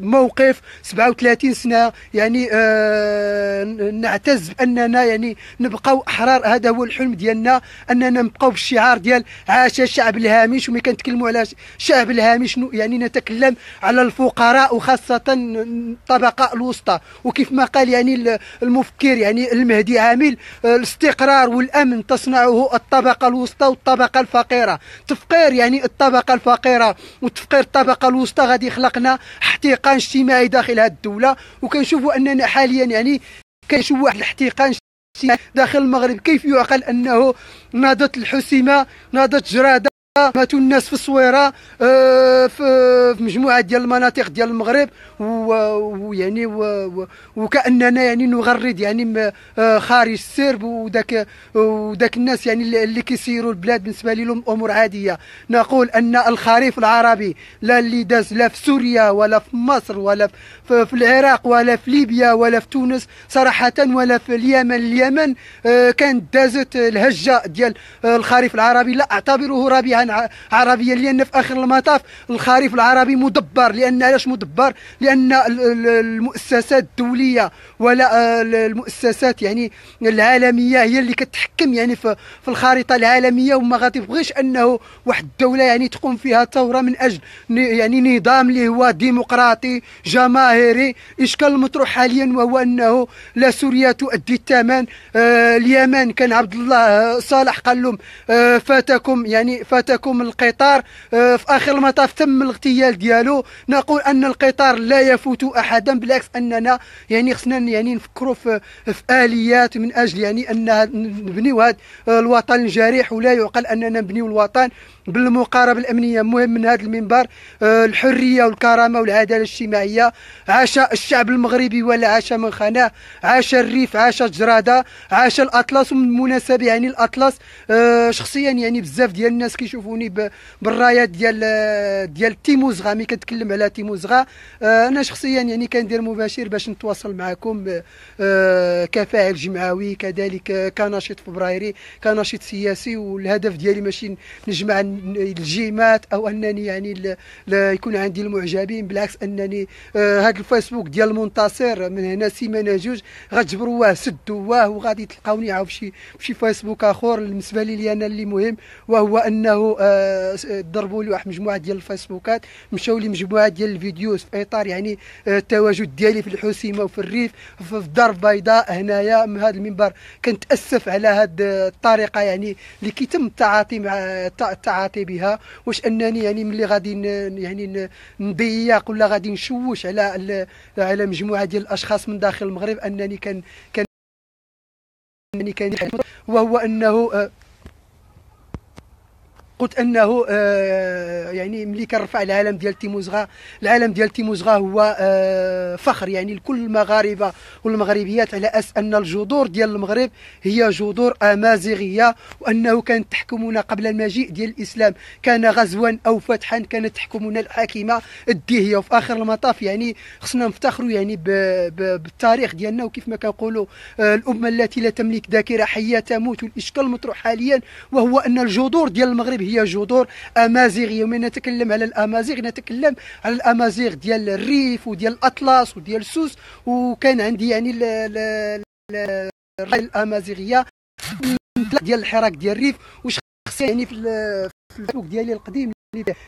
موقف 37 سنه يعني آه، نعتز باننا يعني نبقاو احرار هذا هو الحلم ديالنا اننا نبقاو بالشعار ديال عاش الشعب الهامش وملي كنتكلموا على الشعب الهامش يعني نتكلم على الف الفقراء وخاصة الطبقة الوسطى وكيف ما قال يعني المفكر يعني المهدي عامل الاستقرار والأمن تصنعه الطبقة الوسطى والطبقة الفقيرة تفقير يعني الطبقة الفقيرة وتفقير الطبقة الوسطى غادي يخلقنا احتقان اجتماعي داخل هذه الدولة وكنشوفوا أننا حاليا يعني كنشوفوا واحد الاحتقان داخل المغرب كيف يعقل أنه نادت الحسيمة نادت جرادة ماتوا الناس في الصويره آه، في مجموعه ديال المناطق ديال المغرب ويعني وكاننا يعني نغرد يعني آه، خارج السرب وذاك وذاك الناس يعني اللي كيسيروا البلاد بالنسبه لهم امور عاديه نقول ان الخريف العربي لا اللي داز لا في سوريا ولا في مصر ولا في العراق ولا في ليبيا ولا في تونس صراحه ولا في اليمن اليمن آه، كانت دازت الهجه ديال الخريف العربي لا اعتبره ربيعا عربيه لان في اخر المطاف الخريف العربي مدبر لان علاش مدبر لان المؤسسات الدوليه ولا آه، المؤسسات يعني العالميه هي اللي كتحكم يعني في الخريطه العالميه وما غتبغيش انه واحد الدوله يعني تقوم فيها ثوره من اجل يعني نظام اللي هو ديمقراطي جماهيري اشكال المطروح حاليا وهو انه لا سوريا تؤدي الثمن آه، اليمن كان عبد الله آه، صالح قال لهم فاتكم يعني فات فاتكم من القطار آه، في اخر المطاف تم الاغتيال ديالو نقول ان القطار لا يفوت احدا بالعكس اننا يعني خصنا يعني نفكروا في, في اليات من اجل يعني ان نبنيو هذا آه، الوطن الجريح ولا يعقل اننا نبنيو الوطن بالمقاربه الامنيه مهم من هذا المنبر آه، الحريه والكرامه والعداله الاجتماعيه عاش الشعب المغربي ولا عاش من خناه عاش الريف عاش جراده عاش الاطلس ومن المناسبه يعني الاطلس آه، شخصيا يعني بزاف ديال الناس كيشوفوني بالرايات ديال آه، ديال تيموزغا مي كنتكلم على تيموزغا انا شخصيا يعني كندير مباشر باش نتواصل معكم كفاعل جمعوي كذلك كناشط فبرايري كناشط سياسي والهدف ديالي ماشي نجمع الجيمات او انني يعني لا يكون عندي المعجبين بالعكس انني آه هذا الفيسبوك ديال المنتصر من هنا سيمانه جوج غتجبروه سدوه وغادي تلقاوني عاود شي شي فيسبوك اخر بالنسبه لي, انا اللي مهم وهو انه آه ضربوا لي واحد مجموعه ديال الفيسبوكات مشاو لي مجموعه ديال الفيديوز في اطار يعني آه التواجد ديالي في الحسيمه وفي الريف في الدار البيضاء هنايا من هذا المنبر كنتاسف على هذه الطريقه يعني اللي كيتم التعاطي مع التعاطي نعاطي بها واش انني يعني ملي غادي يعني نضيق ولا غادي نشوش على على مجموعه ديال الاشخاص من داخل المغرب انني كان كان انني كان وهو انه آه، قلت انه آه، يعني ملي كنرفع العالم ديال تيموزغا العالم ديال تيموزغا هو آه، فخر يعني لكل المغاربه والمغربيات على اساس ان الجذور ديال المغرب هي جذور امازيغيه وانه كانت تحكمنا قبل المجيء ديال الاسلام كان غزوا او فتحا كانت تحكمنا الحاكمه الديهيه وفي اخر المطاف يعني خصنا نفتخروا يعني بالتاريخ ديالنا وكيف ما كنقولوا آه، الامه التي لا تملك ذاكره حيه تموت والاشكال المطروح حاليا وهو ان الجذور ديال المغرب هي هي جذور امازيغيه ومن نتكلم على الامازيغ نتكلم على الامازيغ ديال الريف وديال الاطلس وديال سوس وكان عندي يعني ل... الامازيغيه ديال الحراك ديال الريف وشخصيا يعني في في السلوك ديالي القديم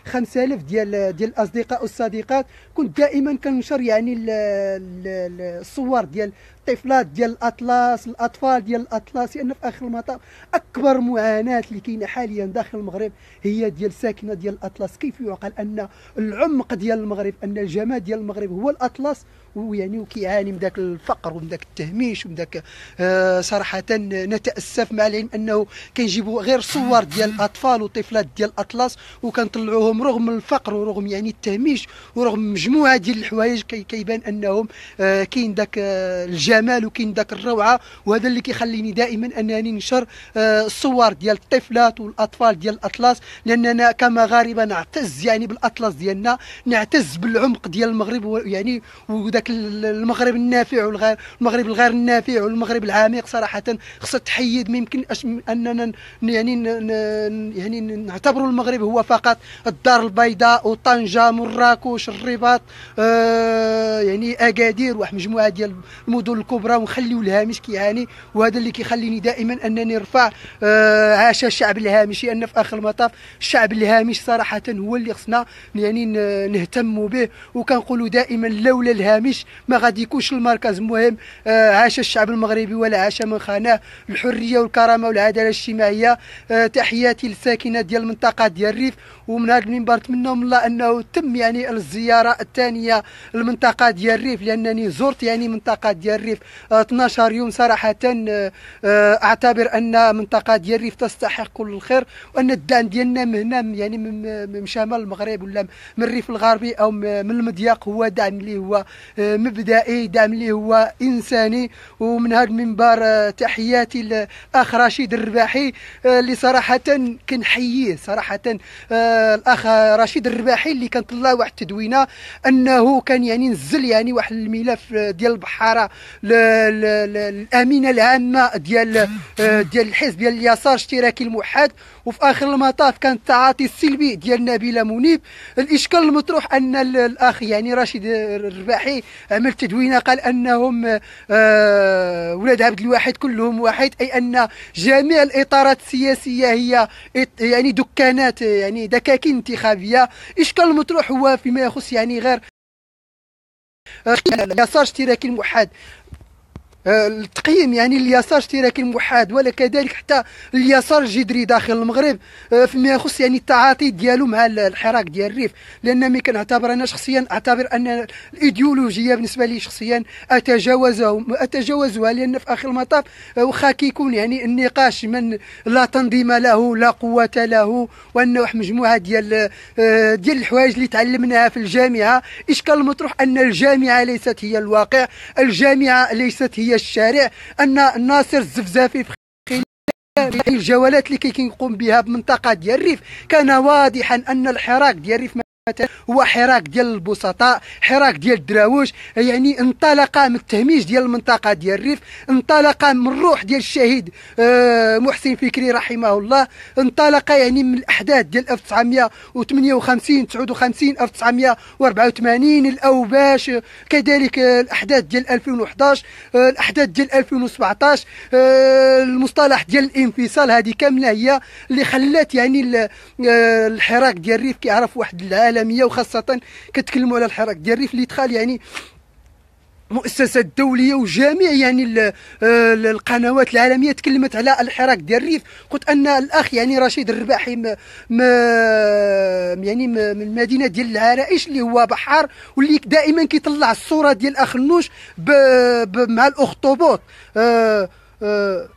5000 ديال ديال الاصدقاء والصديقات كنت دائما كنشر يعني الصور ديال الطفلات ديال الاطلس الاطفال ديال الاطلس لان في اخر المطاف اكبر معاناه اللي كاينه حاليا داخل المغرب هي ديال ساكنه ديال الاطلس كيف يعقل ان العمق ديال المغرب ان الجمال ديال المغرب هو الاطلس ويعني وكيعاني من ذاك الفقر ومن ذاك التهميش ومن ذاك آه صراحه نتاسف مع العلم انه كنجيبوا غير صور ديال الاطفال وطفلات ديال الاطلس وكنطلعوهم رغم الفقر ورغم يعني التهميش ورغم مجموعه ديال الحوايج كيبان كي انهم آه كاين ذاك آه الجمال وكاين ذاك الروعه وهذا اللي كيخليني دائما انني آه الصور ديال الطفلات والاطفال ديال الاطلس لاننا كمغاربه نعتز يعني بالاطلس ديالنا نعتز بالعمق ديال المغرب يعني وذاك هذاك المغرب النافع والغير المغرب الغير النافع والمغرب العميق صراحه خصها تحيد ما يمكن اننا يعني يعني نعتبروا المغرب هو فقط الدار البيضاء وطنجه مراكش الرباط آه، يعني اكادير واحد مجموعه ديال المدن الكبرى ونخليو الهامش كيعاني وهذا اللي كيخليني دائما انني نرفع آه، عاش الشعب الهامشي ان في اخر المطاف الشعب الهامش صراحه هو اللي خصنا يعني نهتموا به وكنقولوا دائما لولا الهامش غاديش ما غادي يكونش المركز مهم آه، عاش الشعب المغربي ولا عاش من خانه الحريه والكرامه والعداله الاجتماعيه آه، تحياتي للساكنه ديال المنطقه ديال الريف ومن هذا المنبر نتمنى من الله انه تم يعني الزياره الثانيه للمنطقه ديال الريف لانني زرت يعني منطقه ديال الريف 12 آه، يوم صراحه اعتبر ان منطقه ديال الريف تستحق كل الخير وان الدعم ديالنا من هنا يعني من شمال المغرب ولا من الريف الغربي او من المضيق هو دعم اللي هو مبدئي دعم اللي هو انساني ومن هذا المنبر آه، تحياتي للاخ رشيد الرباحي آه، اللي صراحه كنحييه صراحه آه، الاخ رشيد الرباحي اللي كان طلع واحد التدوينه انه كان يعني نزل يعني واحد الملف ديال البحاره الامينه العامه ديال ديال الحزب ديال اليسار الاشتراكي الموحد وفي اخر المطاف كان التعاطي السلبي ديال نبيله منيب الاشكال المطروح ان الاخ يعني رشيد الرباحي عمل تدوينه قال انهم آه ولاد عبد الواحد كلهم واحد اي ان جميع الاطارات السياسيه هي يعني دكانات يعني دكاكين انتخابيه اشكال المطروح هو فيما يخص يعني غير آه، يسار اشتراكي الموحد التقييم يعني اليسار اشتراكي الموحد ولا كذلك حتى اليسار الجذري داخل المغرب آه، فيما يخص يعني التعاطي ديالو مع الحراك ديال الريف لان ما كنعتبر انا شخصيا اعتبر ان الايديولوجيه بالنسبه لي شخصيا اتجاوزها اتجاوزها لان في اخر المطاف آه، واخا كيكون يعني النقاش من لا تنظيم له لا قوه له وان واحد مجموعه ديال آه، ديال الحوايج اللي تعلمناها في الجامعه اشكال المطروح ان الجامعه ليست هي الواقع الجامعه ليست هي ديال الشارع ان الناصر الزفزافي في الجولات اللي كيقوم بها بمنطقه ديال الريف كان واضحا ان الحراك ديال الريف ما هو حراك ديال البسطاء حراك ديال الدراويش يعني انطلق من التهميش ديال المنطقه ديال الريف انطلق من الروح ديال الشهيد آه، محسن فكري رحمه الله انطلق يعني من الاحداث ديال 1958 59 1984 الاوباش كذلك الاحداث ديال 2011 آه، الاحداث ديال 2017 آه، المصطلح ديال الانفصال هذه كامله هي اللي خلات يعني الحراك ديال الريف كيعرف واحد العالم العالميه وخاصه كتكلموا على الحراك ديال الريف اللي دخل يعني مؤسسات دوليه وجميع يعني القنوات العالميه تكلمت على الحراك ديال الريف قلت ان الاخ يعني رشيد الرباحي ما ما يعني ما من المدينه ديال العرائش اللي هو بحار واللي دائما كيطلع الصوره ديال اخ النوش مع الاخطبوط أه أه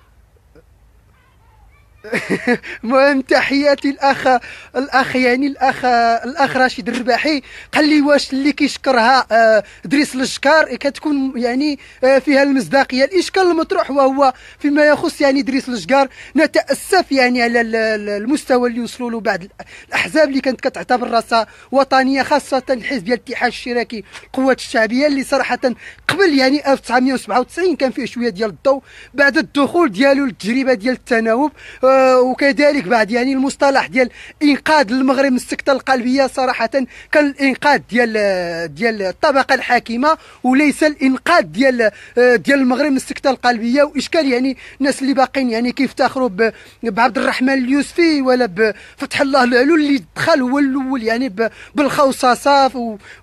المهم تحياتي الاخ الاخ يعني الاخ الاخ رشيد الرباحي قال لي واش اللي كيشكرها آه، دريس الجكار إيه، كتكون يعني آه، فيها المصداقيه الاشكال المطروح وهو فيما يخص يعني دريس الجكار نتاسف يعني على المستوى اللي وصلوا له بعض الاحزاب اللي كانت كتعتبر راسها وطنيه خاصه الحزب ديال الاتحاد الشراكي القوات الشعبيه اللي صراحه قبل يعني 1997 كان فيه شويه ديال الضوء بعد الدخول ديالو للتجربه ديال التناوب آه، وكذلك بعد يعني المصطلح ديال انقاذ المغرب من السكته القلبيه صراحه كان الانقاذ ديال ديال الطبقه الحاكمه وليس الانقاذ ديال ديال المغرب من السكته القلبيه واشكال يعني الناس اللي باقيين يعني كيفتخروا بعبد الرحمن اليوسفي ولا بفتح الله العلو اللي دخل هو الاول يعني بالخوصصه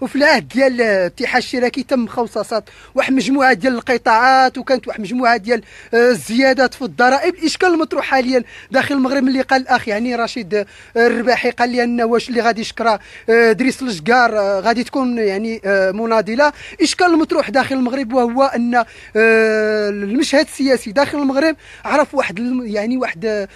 وفي العهد ديال الاتحاد الشراكي تم خوصصات واحد مجموعه ديال القطاعات وكانت واحد مجموعه ديال آه، الزيادات في الضرائب الاشكال المطروح حاليا داخل المغرب ملي قال الاخ يعني رشيد الرباحي قال لي ان واش اللي غادي يشكر آه، دريس الجكار آه، غادي تكون يعني آه، مناضله اشكال المطروح داخل المغرب وهو ان المشهد السياسي داخل المغرب عرف واحد يعني واحد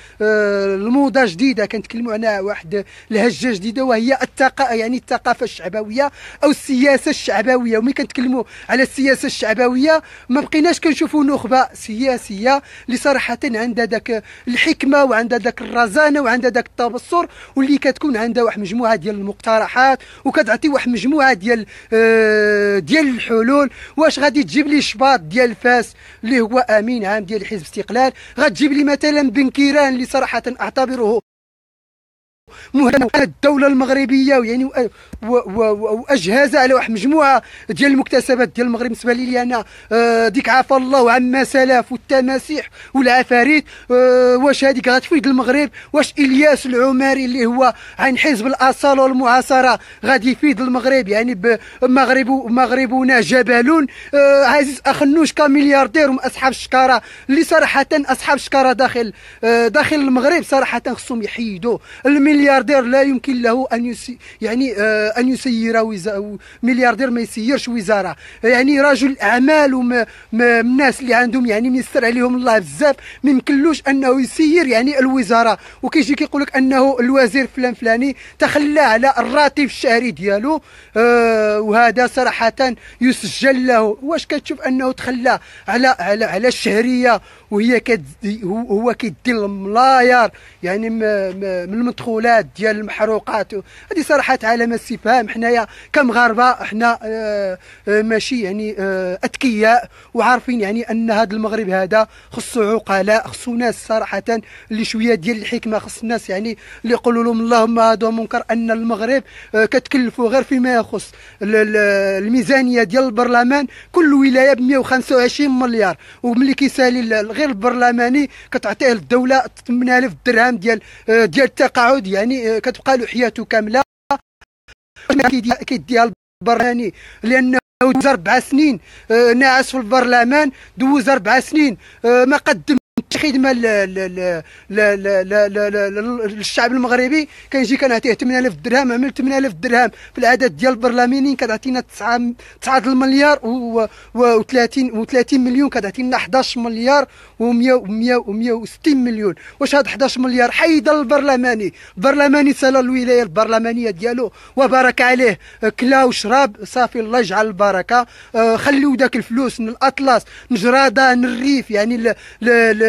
الموضه جديده كنتكلموا عنها واحد الهجه جديده وهي الثقافه يعني الثقافه الشعبويه او السياسه الشعبويه وملي كنتكلموا على السياسه الشعبويه ما بقيناش كنشوفوا نخبه سياسيه اللي صراحه عندها داك الحكمه الحكمه وعندها ذاك الرزانه وعندها ذاك التبصر واللي كتكون عندها واحد مجموعه ديال المقترحات وكتعطي واحد مجموعه ديال آه ديال الحلول واش غادي تجيب لي شباط ديال فاس اللي هو امين عام ديال حزب استقلال غتجيب لي مثلا بن كيران اللي صراحه اعتبره مهمه الدوله المغربيه ويعني واجهزه على واحد مجموعه ديال المكتسبات ديال المغرب بالنسبه لي انا آه، ديك عفا الله وعما سلف والتماسيح والعفاريت آه، واش هذيك غتفيد المغرب واش الياس العماري اللي هو عن حزب الاصاله والمعاصره غادي يفيد المغرب يعني بمغرب مغربنا جبلون آه، عزيز اخنوش كملياردير واصحاب اصحاب الشكاره اللي صراحه اصحاب الشكاره داخل داخل المغرب صراحه خصهم يحيدوا الملياردير لا يمكن له ان يعني ان يسير ملياردير ما يسيرش وزاره يعني رجل اعمال الناس اللي عندهم يعني ميسر عليهم الله بزاف ما يمكنلوش انه يسير يعني الوزاره وكيجي كيقول لك انه الوزير فلان فلاني تخلى على الراتب الشهري ديالو آه وهذا صراحه يسجل له واش كتشوف انه تخلى على على على الشهريه وهي كد هو كيدي الملاير يعني من المدخولات ديال المحروقات هذه صراحه علامه استفهام حنايا كمغاربه حنا آه، آه، ماشي يعني اذكياء آه، وعارفين يعني ان هذا المغرب هذا خصو عقلاء خصو ناس صراحه اللي شويه ديال الحكمه خص الناس يعني اللي يقولوا لهم اللهم هذا منكر ان المغرب كتكلفوا غير فيما يخص الميزانيه ديال البرلمان كل ولايه ب 125 مليار وملي كيسالي غير البرلماني كتعطيه الدوله 8000 درهم ديال ديال التقاعد يعني كتبقى له حياته كامله كيديها البرلماني لانه دوز اربع سنين آه، ناعس في البرلمان دوز اربع سنين آه، ما قدم الخدمه للشعب المغربي كيجي كنعطيه 8000 درهم عمل 8000 درهم في العدد ديال البرلمانيين كتعطينا 9 9 المليار و30 و30 مليون كتعطينا 11 مليار و100 و160 مليون واش هاد 11 مليار حيد البرلماني البرلماني سال الولايه البرلمانيه ديالو وبارك عليه كلا وشراب صافي الله يجعل البركه خليو داك الفلوس من الاطلس نجراده الريف يعني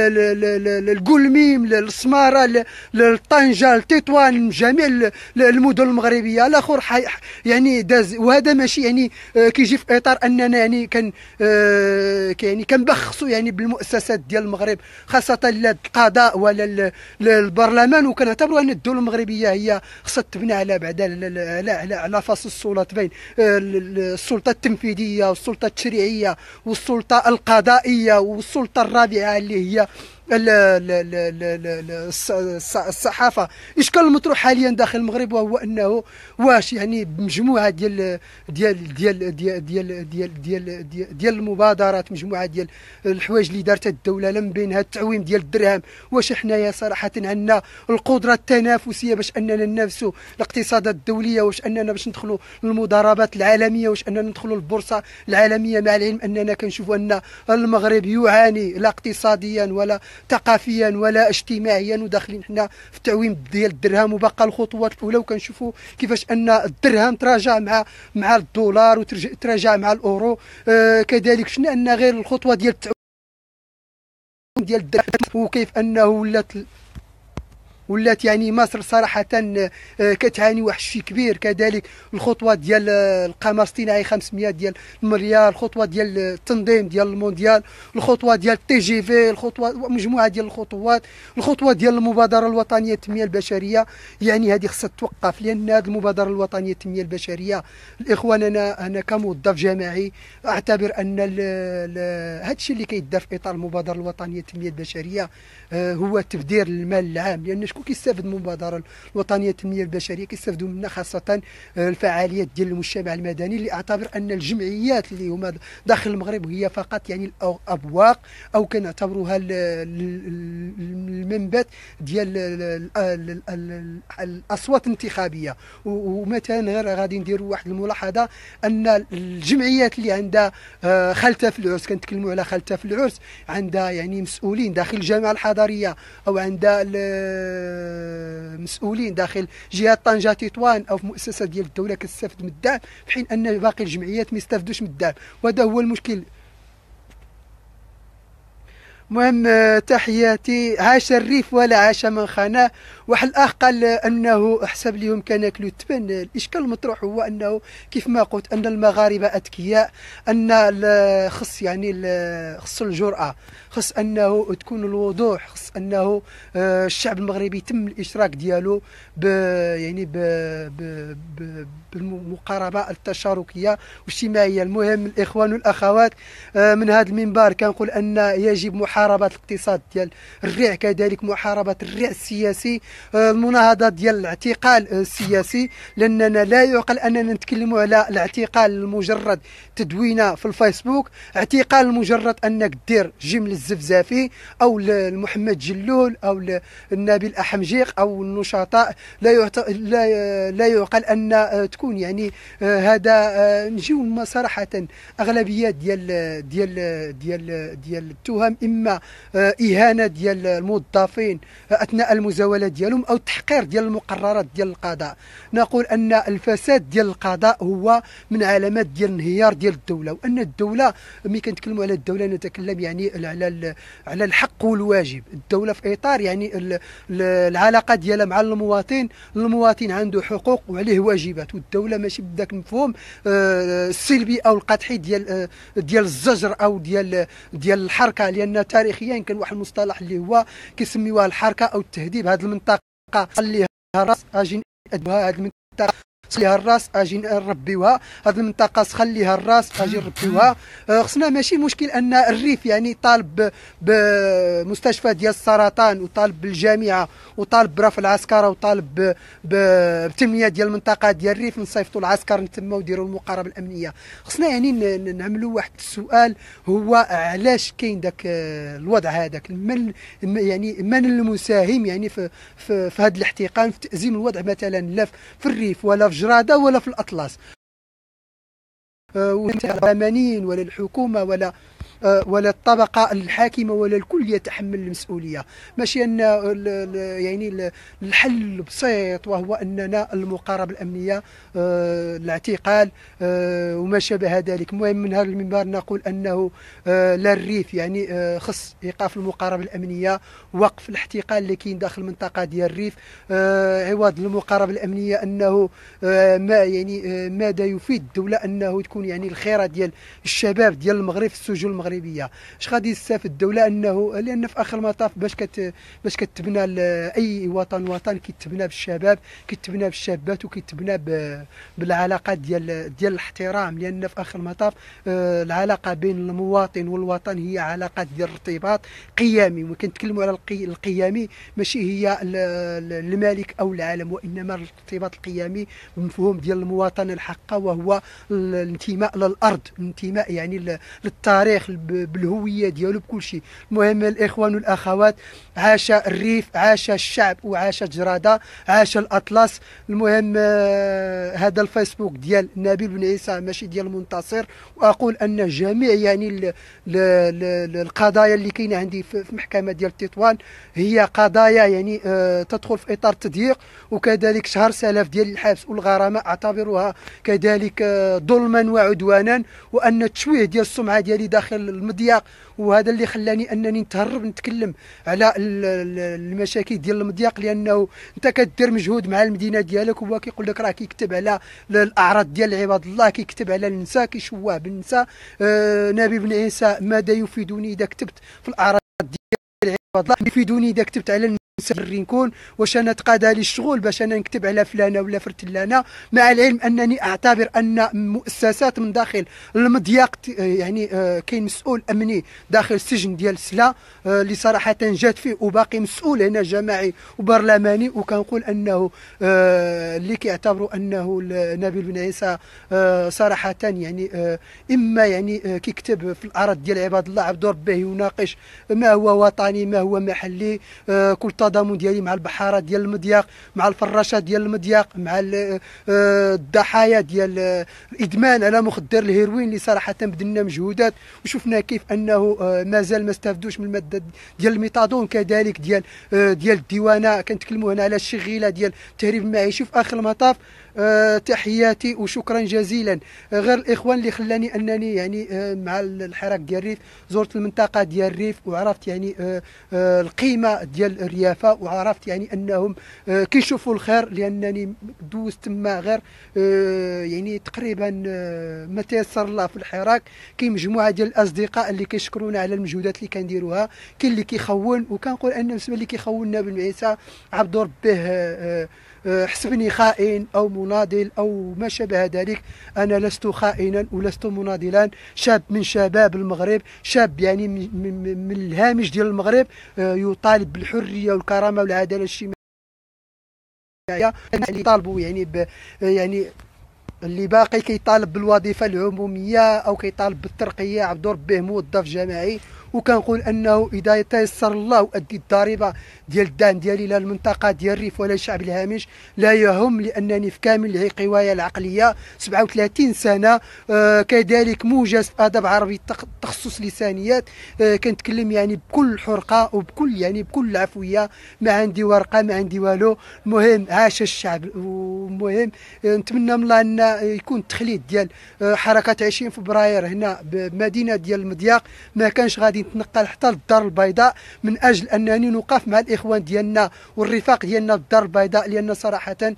للقلميم للسماره للطنجه لتطوان جميع المدن المغربيه الاخر يعني داز وهذا ماشي يعني آه، كيجي في اطار اننا يعني كان آه، يعني كنبخصوا يعني بالمؤسسات ديال المغرب خاصه لا القضاء ولا البرلمان وكنعتبروا ان الدول المغربيه هي خصها تبنى على بعد على على على فصل السلطات بين آه، السلطه التنفيذيه والسلطه التشريعيه والسلطه القضائيه والسلطه الرابعه اللي هي الصحافه اشكال المطروح حاليا داخل المغرب وهو انه واش يعني مجموعه ديال ديال ديال ديال ديال ديال ديال, ديال المبادرات مجموعه ديال الحوايج اللي دارتها الدوله لم بينها التعويم ديال الدرهم واش حنايا صراحه عندنا القدره التنافسيه باش اننا ننافسوا الاقتصادات الدوليه واش اننا باش ندخلوا المضاربات العالميه واش اننا ندخلوا البورصه العالميه مع العلم اننا كنشوفوا ان المغرب يعاني لا اقتصاديا ولا ثقافيا ولا اجتماعيا وداخلين حنا في التعويم ديال الدرهم وباقا الخطوات الاولى وكنشوفوا كيفاش ان الدرهم تراجع مع مع الدولار وتراجع مع الاورو آه كذلك شنو ان غير الخطوه ديال التعويم ديال الدرهم وكيف انه ولات ولات يعني مصر صراحه آه، كتعاني واحد الشيء كبير كذلك الخطوه ديال آه، القمر الاصطناعي 500 ديال المليار الخطوه ديال التنظيم ديال المونديال الخطوه ديال التي جي في الخطوه مجموعه ديال الخطوات الخطوه ديال المبادره الوطنيه للتنميه البشريه يعني هذه خصها توقف لان هذه المبادره الوطنيه للتنميه البشريه الاخوان انا انا كموظف جماعي اعتبر ان هذا الشيء اللي كيدار في اطار المبادره الوطنيه للتنميه البشريه آه، هو تبذير المال العام لان شكون كيستافد من المبادره الوطنيه للتنميه البشريه كيستافدوا منها خاصه الفعاليات ديال المجتمع المدني اللي اعتبر ان الجمعيات اللي هما داخل المغرب هي فقط يعني الابواق او كنعتبروها المنبت ديال الاصوات الانتخابيه ومثلا غير غادي نديروا واحد الملاحظه ان الجمعيات اللي عندها آه، خلته في العرس كنتكلموا على خلته في العرس عندها يعني مسؤولين داخل الجامعه الحضريه او عندها مسؤولين داخل جهه طنجه تطوان او في مؤسسه ديال الدوله كتستافد من الدعم في حين ان باقي الجمعيات ما يستافدوش من الدعم وهذا هو المشكل مهم آه، تحياتي عاش الريف ولا عاش من خانه الاخ قال انه حسب ليهم كان ياكلوا التبن الاشكال المطروح هو انه كيف ما قلت ان المغاربه اذكياء ان خص يعني خص الجراه خص انه تكون الوضوح خص انه آه، الشعب المغربي يتم الاشراك ديالو ب يعني ب, ب, ب المقاربه التشاركيه والاجتماعيه المهم الاخوان والاخوات آه، من هذا المنبر كنقول ان يجب محاربه الاقتصاد ديال الريع كذلك محاربه الريع السياسي آه، المناهضه ديال الاعتقال السياسي لاننا لا يعقل اننا نتكلموا على الاعتقال المجرد تدوينه في الفيسبوك اعتقال مجرد انك دير جيم الزفزافي او لمحمد جلول او النبي الاحمجيق او النشطاء لا لا يعقل ان آه، تكون يكون يعني آه، هذا آه، نجيو صراحه اغلبيه ديال ديال ديال ديال التهم اما آه، اهانه ديال الموظفين اثناء المزاوله ديالهم او تحقير ديال المقررات ديال القضاء نقول ان الفساد ديال القضاء هو من علامات ديال انهيار ديال الدوله وان الدوله ملي كنتكلموا على الدوله نتكلم يعني على على الحق والواجب الدوله في اطار يعني العلاقه ديالها مع المواطن المواطن عنده حقوق وعليه واجبات والدولة الدوله ماشي بداك المفهوم آه، السلبي او القطحي ديال آه، ديال الزجر او ديال ديال الحركه لان تاريخيا كان واحد المصطلح اللي هو كيسميوها الحركه او التهذيب هذه المنطقه اللي راس اجين هذه المنطقه خليها الراس اجي نربيوها هذه المنطقه خليها الراس اجي نربيوها أه، خصنا ماشي مشكل ان الريف يعني طالب بمستشفى ديال السرطان وطالب بالجامعه وطالب برف العسكره وطالب بتنميه ديال المنطقه ديال الريف نصيفطوا العسكر تما وديروا المقاربه الامنيه خصنا يعني نعملوا واحد السؤال هو علاش كاين ذاك أه، الوضع هذاك من يعني من المساهم يعني في في, في هذا الاحتقان في تازيم الوضع مثلا لا في الريف ولا في الجرادة ولا في الأطلس آه، ولا للحكومه ولا الحكومة ولا آه، ولا الطبقه الحاكمه ولا الكل يتحمل المسؤوليه ماشي ان يعني الحل بسيط وهو اننا المقاربه الامنيه آه، الاعتقال آه، وما شابه ذلك المهم من هذا المنبر نقول انه لا الريف يعني خص ايقاف المقاربه الامنيه وقف الاحتقال اللي كاين داخل المنطقه ديال الريف عوض المقاربه الامنيه انه ما يعني ماذا يفيد الدوله انه تكون يعني الخيره ديال الشباب ديال المغرب في السجون المغرب المغربيه اش غادي يستافد الدوله انه لان في اخر المطاف باش كت باش كتبنى اي وطن وطن كيتبنى بالشباب كيتبنى بالشابات وكيتبنى بالعلاقات ديال ديال الاحترام لان في اخر المطاف آه، العلاقه بين المواطن والوطن هي علاقه ديال ارتباط قيامي وكنتكلموا على القيامي ماشي هي الملك او العالم وانما الارتباط القيامي بمفهوم ديال المواطنه الحقه وهو الانتماء للارض الانتماء يعني للتاريخ بالهويه ديالو بكل شيء المهم الاخوان والاخوات عاش الريف عاش الشعب وعاش جراده عاش الاطلس المهم آه، هذا الفيسبوك ديال نبيل بن عيسى ماشي ديال المنتصر واقول ان جميع يعني القضايا اللي كاينه عندي في المحكمه ديال تطوان هي قضايا يعني آه، تدخل في اطار التضييق وكذلك شهر سلف ديال الحبس والغرامه اعتبرها كذلك آه، ظلما وعدوانا وان التشويه ديال السمعه ديالي داخل المضياق وهذا اللي خلاني انني نتهرب نتكلم على المشاكل ديال المضياق لانه انت كدير مجهود مع المدينه ديالك وهو كيقول لك راه كيكتب على الاعراض ديال عباد الله كيكتب على النساء كيشوه بالنساء آه نبي بن عيسى ماذا يفيدني اذا كتبت في الاعراض ديال عباد الله يفيدني اذا كتبت على نكون واش انا تقاضى لي الشغل باش انا نكتب على فلانه ولا فرتلانه مع العلم انني اعتبر ان مؤسسات من داخل المضياق يعني آه، كاين مسؤول امني داخل السجن ديال سلا آه، اللي صراحه جات فيه وباقي مسؤول هنا جماعي وبرلماني وكنقول انه آه، اللي كيعتبروا انه نبيل بن عيسى صراحه يعني اما يعني كيكتب في الارض ديال عباد الله عبد ربه يناقش ما هو وطني ما هو محلي كل التضامن ديالي مع البحاره ديال المضياق مع الفراشه ديال المضياق مع آه، الضحايا ديال الادمان آه، على مخدر الهيروين اللي صراحه بذلنا مجهودات وشفنا كيف انه آه، مازال ما استفدوش من الماده ديال الميتادون كذلك ديال ديال الديوانه كنتكلموا هنا على الشغيله ديال التهريب المعيشي في اخر المطاف آه، تحياتي وشكرا جزيلا آه، غير الاخوان اللي خلاني انني يعني آه، مع الحراك ديال الريف زرت المنطقه ديال الريف وعرفت يعني القيمه ديال الريافه وعرفت يعني انهم كيشوفوا الخير لانني دوزت تما غير يعني تقريبا ما تيسر الله في الحراك كاين مجموعه ديال الاصدقاء اللي كيشكرونا على المجهودات اللي كنديروها كاين اللي كيخون وكنقول ان بالنسبه اللي كيخوننا بن عيسى عبد ربه حسبني خائن أو مناضل أو ما شابه ذلك أنا لست خائنا ولست مناضلا شاب من شباب المغرب شاب يعني من الهامش ديال المغرب آه، يطالب بالحرية والكرامة والعدالة الاجتماعية اللي يطالبوا يعني ب يعني اللي باقي كيطالب بالوظيفه العموميه او كيطالب بالترقيه عبد ربه موظف جماعي وكنقول انه اذا تيسر الله وادي الضريبه ديال الدعم ديالي لا المنطقه ديال الريف ولا الشعب الهامش لا يهم لانني في كامل الهقوايه العقليه 37 سنه آه كذلك موجز في ادب عربي تخصص لسانيات آه كنتكلم يعني بكل حرقه وبكل يعني بكل عفويه ما عندي ورقه ما عندي والو المهم عاش الشعب ومهم نتمنى من الله ان يكون التخليد ديال آه، حركه 20 فبراير هنا بمدينه ديال المضياق ما كانش غادي غادي نتنقل حتى للدار البيضاء من اجل انني نوقف مع الاخوان ديالنا والرفاق ديالنا في الدار البيضاء لان صراحه آه،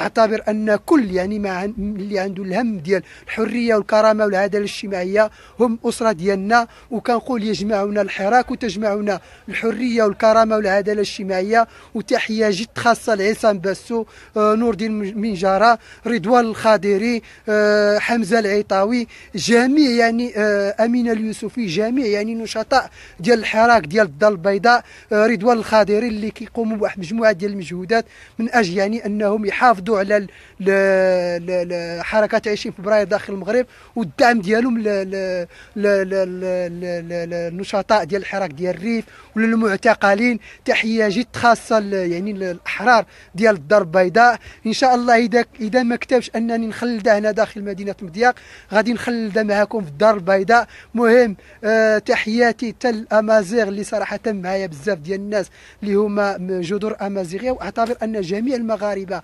اعتبر ان كل يعني مع اللي عنده الهم ديال الحريه والكرامه والعداله الاجتماعيه هم اسره ديالنا وكنقول يجمعنا الحراك وتجمعنا الحريه والكرامه والعداله الاجتماعيه وتحيه جد خاصه لعصام باسو آه، نور الدين منجاره رضوان الخادري آه، حمزه العيطاوي جميع يعني امينه اليوسفي جميع يعني نشاط النشطاء ديال الحراك ديال الدار البيضاء آه، رضوان الخضيري اللي كيقوموا بواحد مجموعه ديال المجهودات من اجل يعني انهم يحافظوا على حركه 20 فبراير داخل المغرب والدعم ديالهم للنشطاء ديال الحراك ديال الريف وللمعتقلين تحيه جد خاصه يعني الاحرار ديال الدار البيضاء ان شاء الله اذا اذا ما كتبش انني نخلد هنا داخل مدينه مدياق غادي نخلد معكم في الدار البيضاء مهم آه تحيه عطاتي حتى الامازيغ اللي صراحه معايا بزاف ديال الناس اللي هما جذور امازيغيه واعتبر ان جميع المغاربه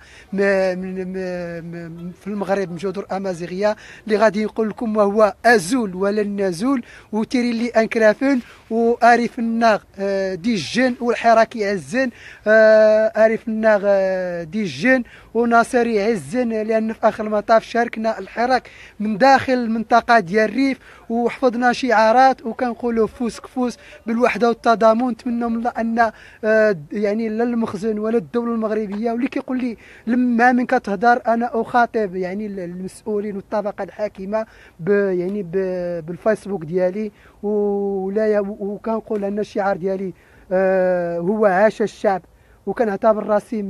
في المغرب من جذور امازيغيه اللي غادي يقول لكم وهو ازول ولا النازول وتيريلي انكرافون واريف الناغ آه، دي الجن والحراكي عزن آه، اريف الناغ آه، دي الجن وناصر يعزن لان في اخر المطاف شاركنا الحراك من داخل المنطقه ديال الريف وحفظنا شعارات وكنقولوا فوس كفوس بالوحده والتضامن نتمنى من الله ان آه، يعني لا المخزن ولا الدوله المغربيه واللي كيقول لي لما من كتهضر انا اخاطب يعني المسؤولين والطبقه الحاكمه ب يعني ب بالفيسبوك ديالي ولا وكنقول ان الشعار ديالي آه، هو عاش الشعب وكنعتبر راسي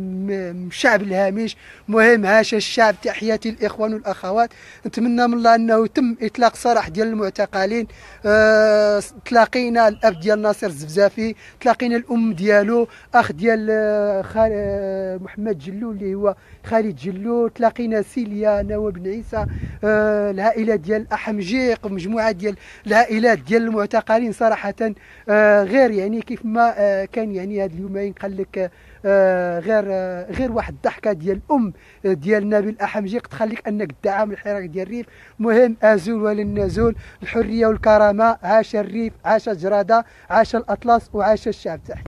شعب الهامش مهم عاش الشعب تحياتي الاخوان والاخوات نتمنى من الله انه تم اطلاق سراح ديال المعتقلين أه تلاقينا الاب ديال ناصر الزفزافي تلاقينا الام ديالو اخ ديال آه، خال... آه، محمد جلو اللي هو خالد جلو تلاقينا سيليا نوى بن عيسى أه العائله ديال احمجيق مجموعه ديال العائلات ديال المعتقلين صراحه أه غير يعني كيف ما آه، كان يعني هاد اليومين قال لك آه، غير آه، غير واحد الضحكه ديال الام آه، ديال نبيل احمجي تخليك انك تدعم الحراك ديال الريف مهم ازول وللنزول الحريه والكرامه عاش الريف عاش جراده عاش الاطلس وعاش الشعب تاعك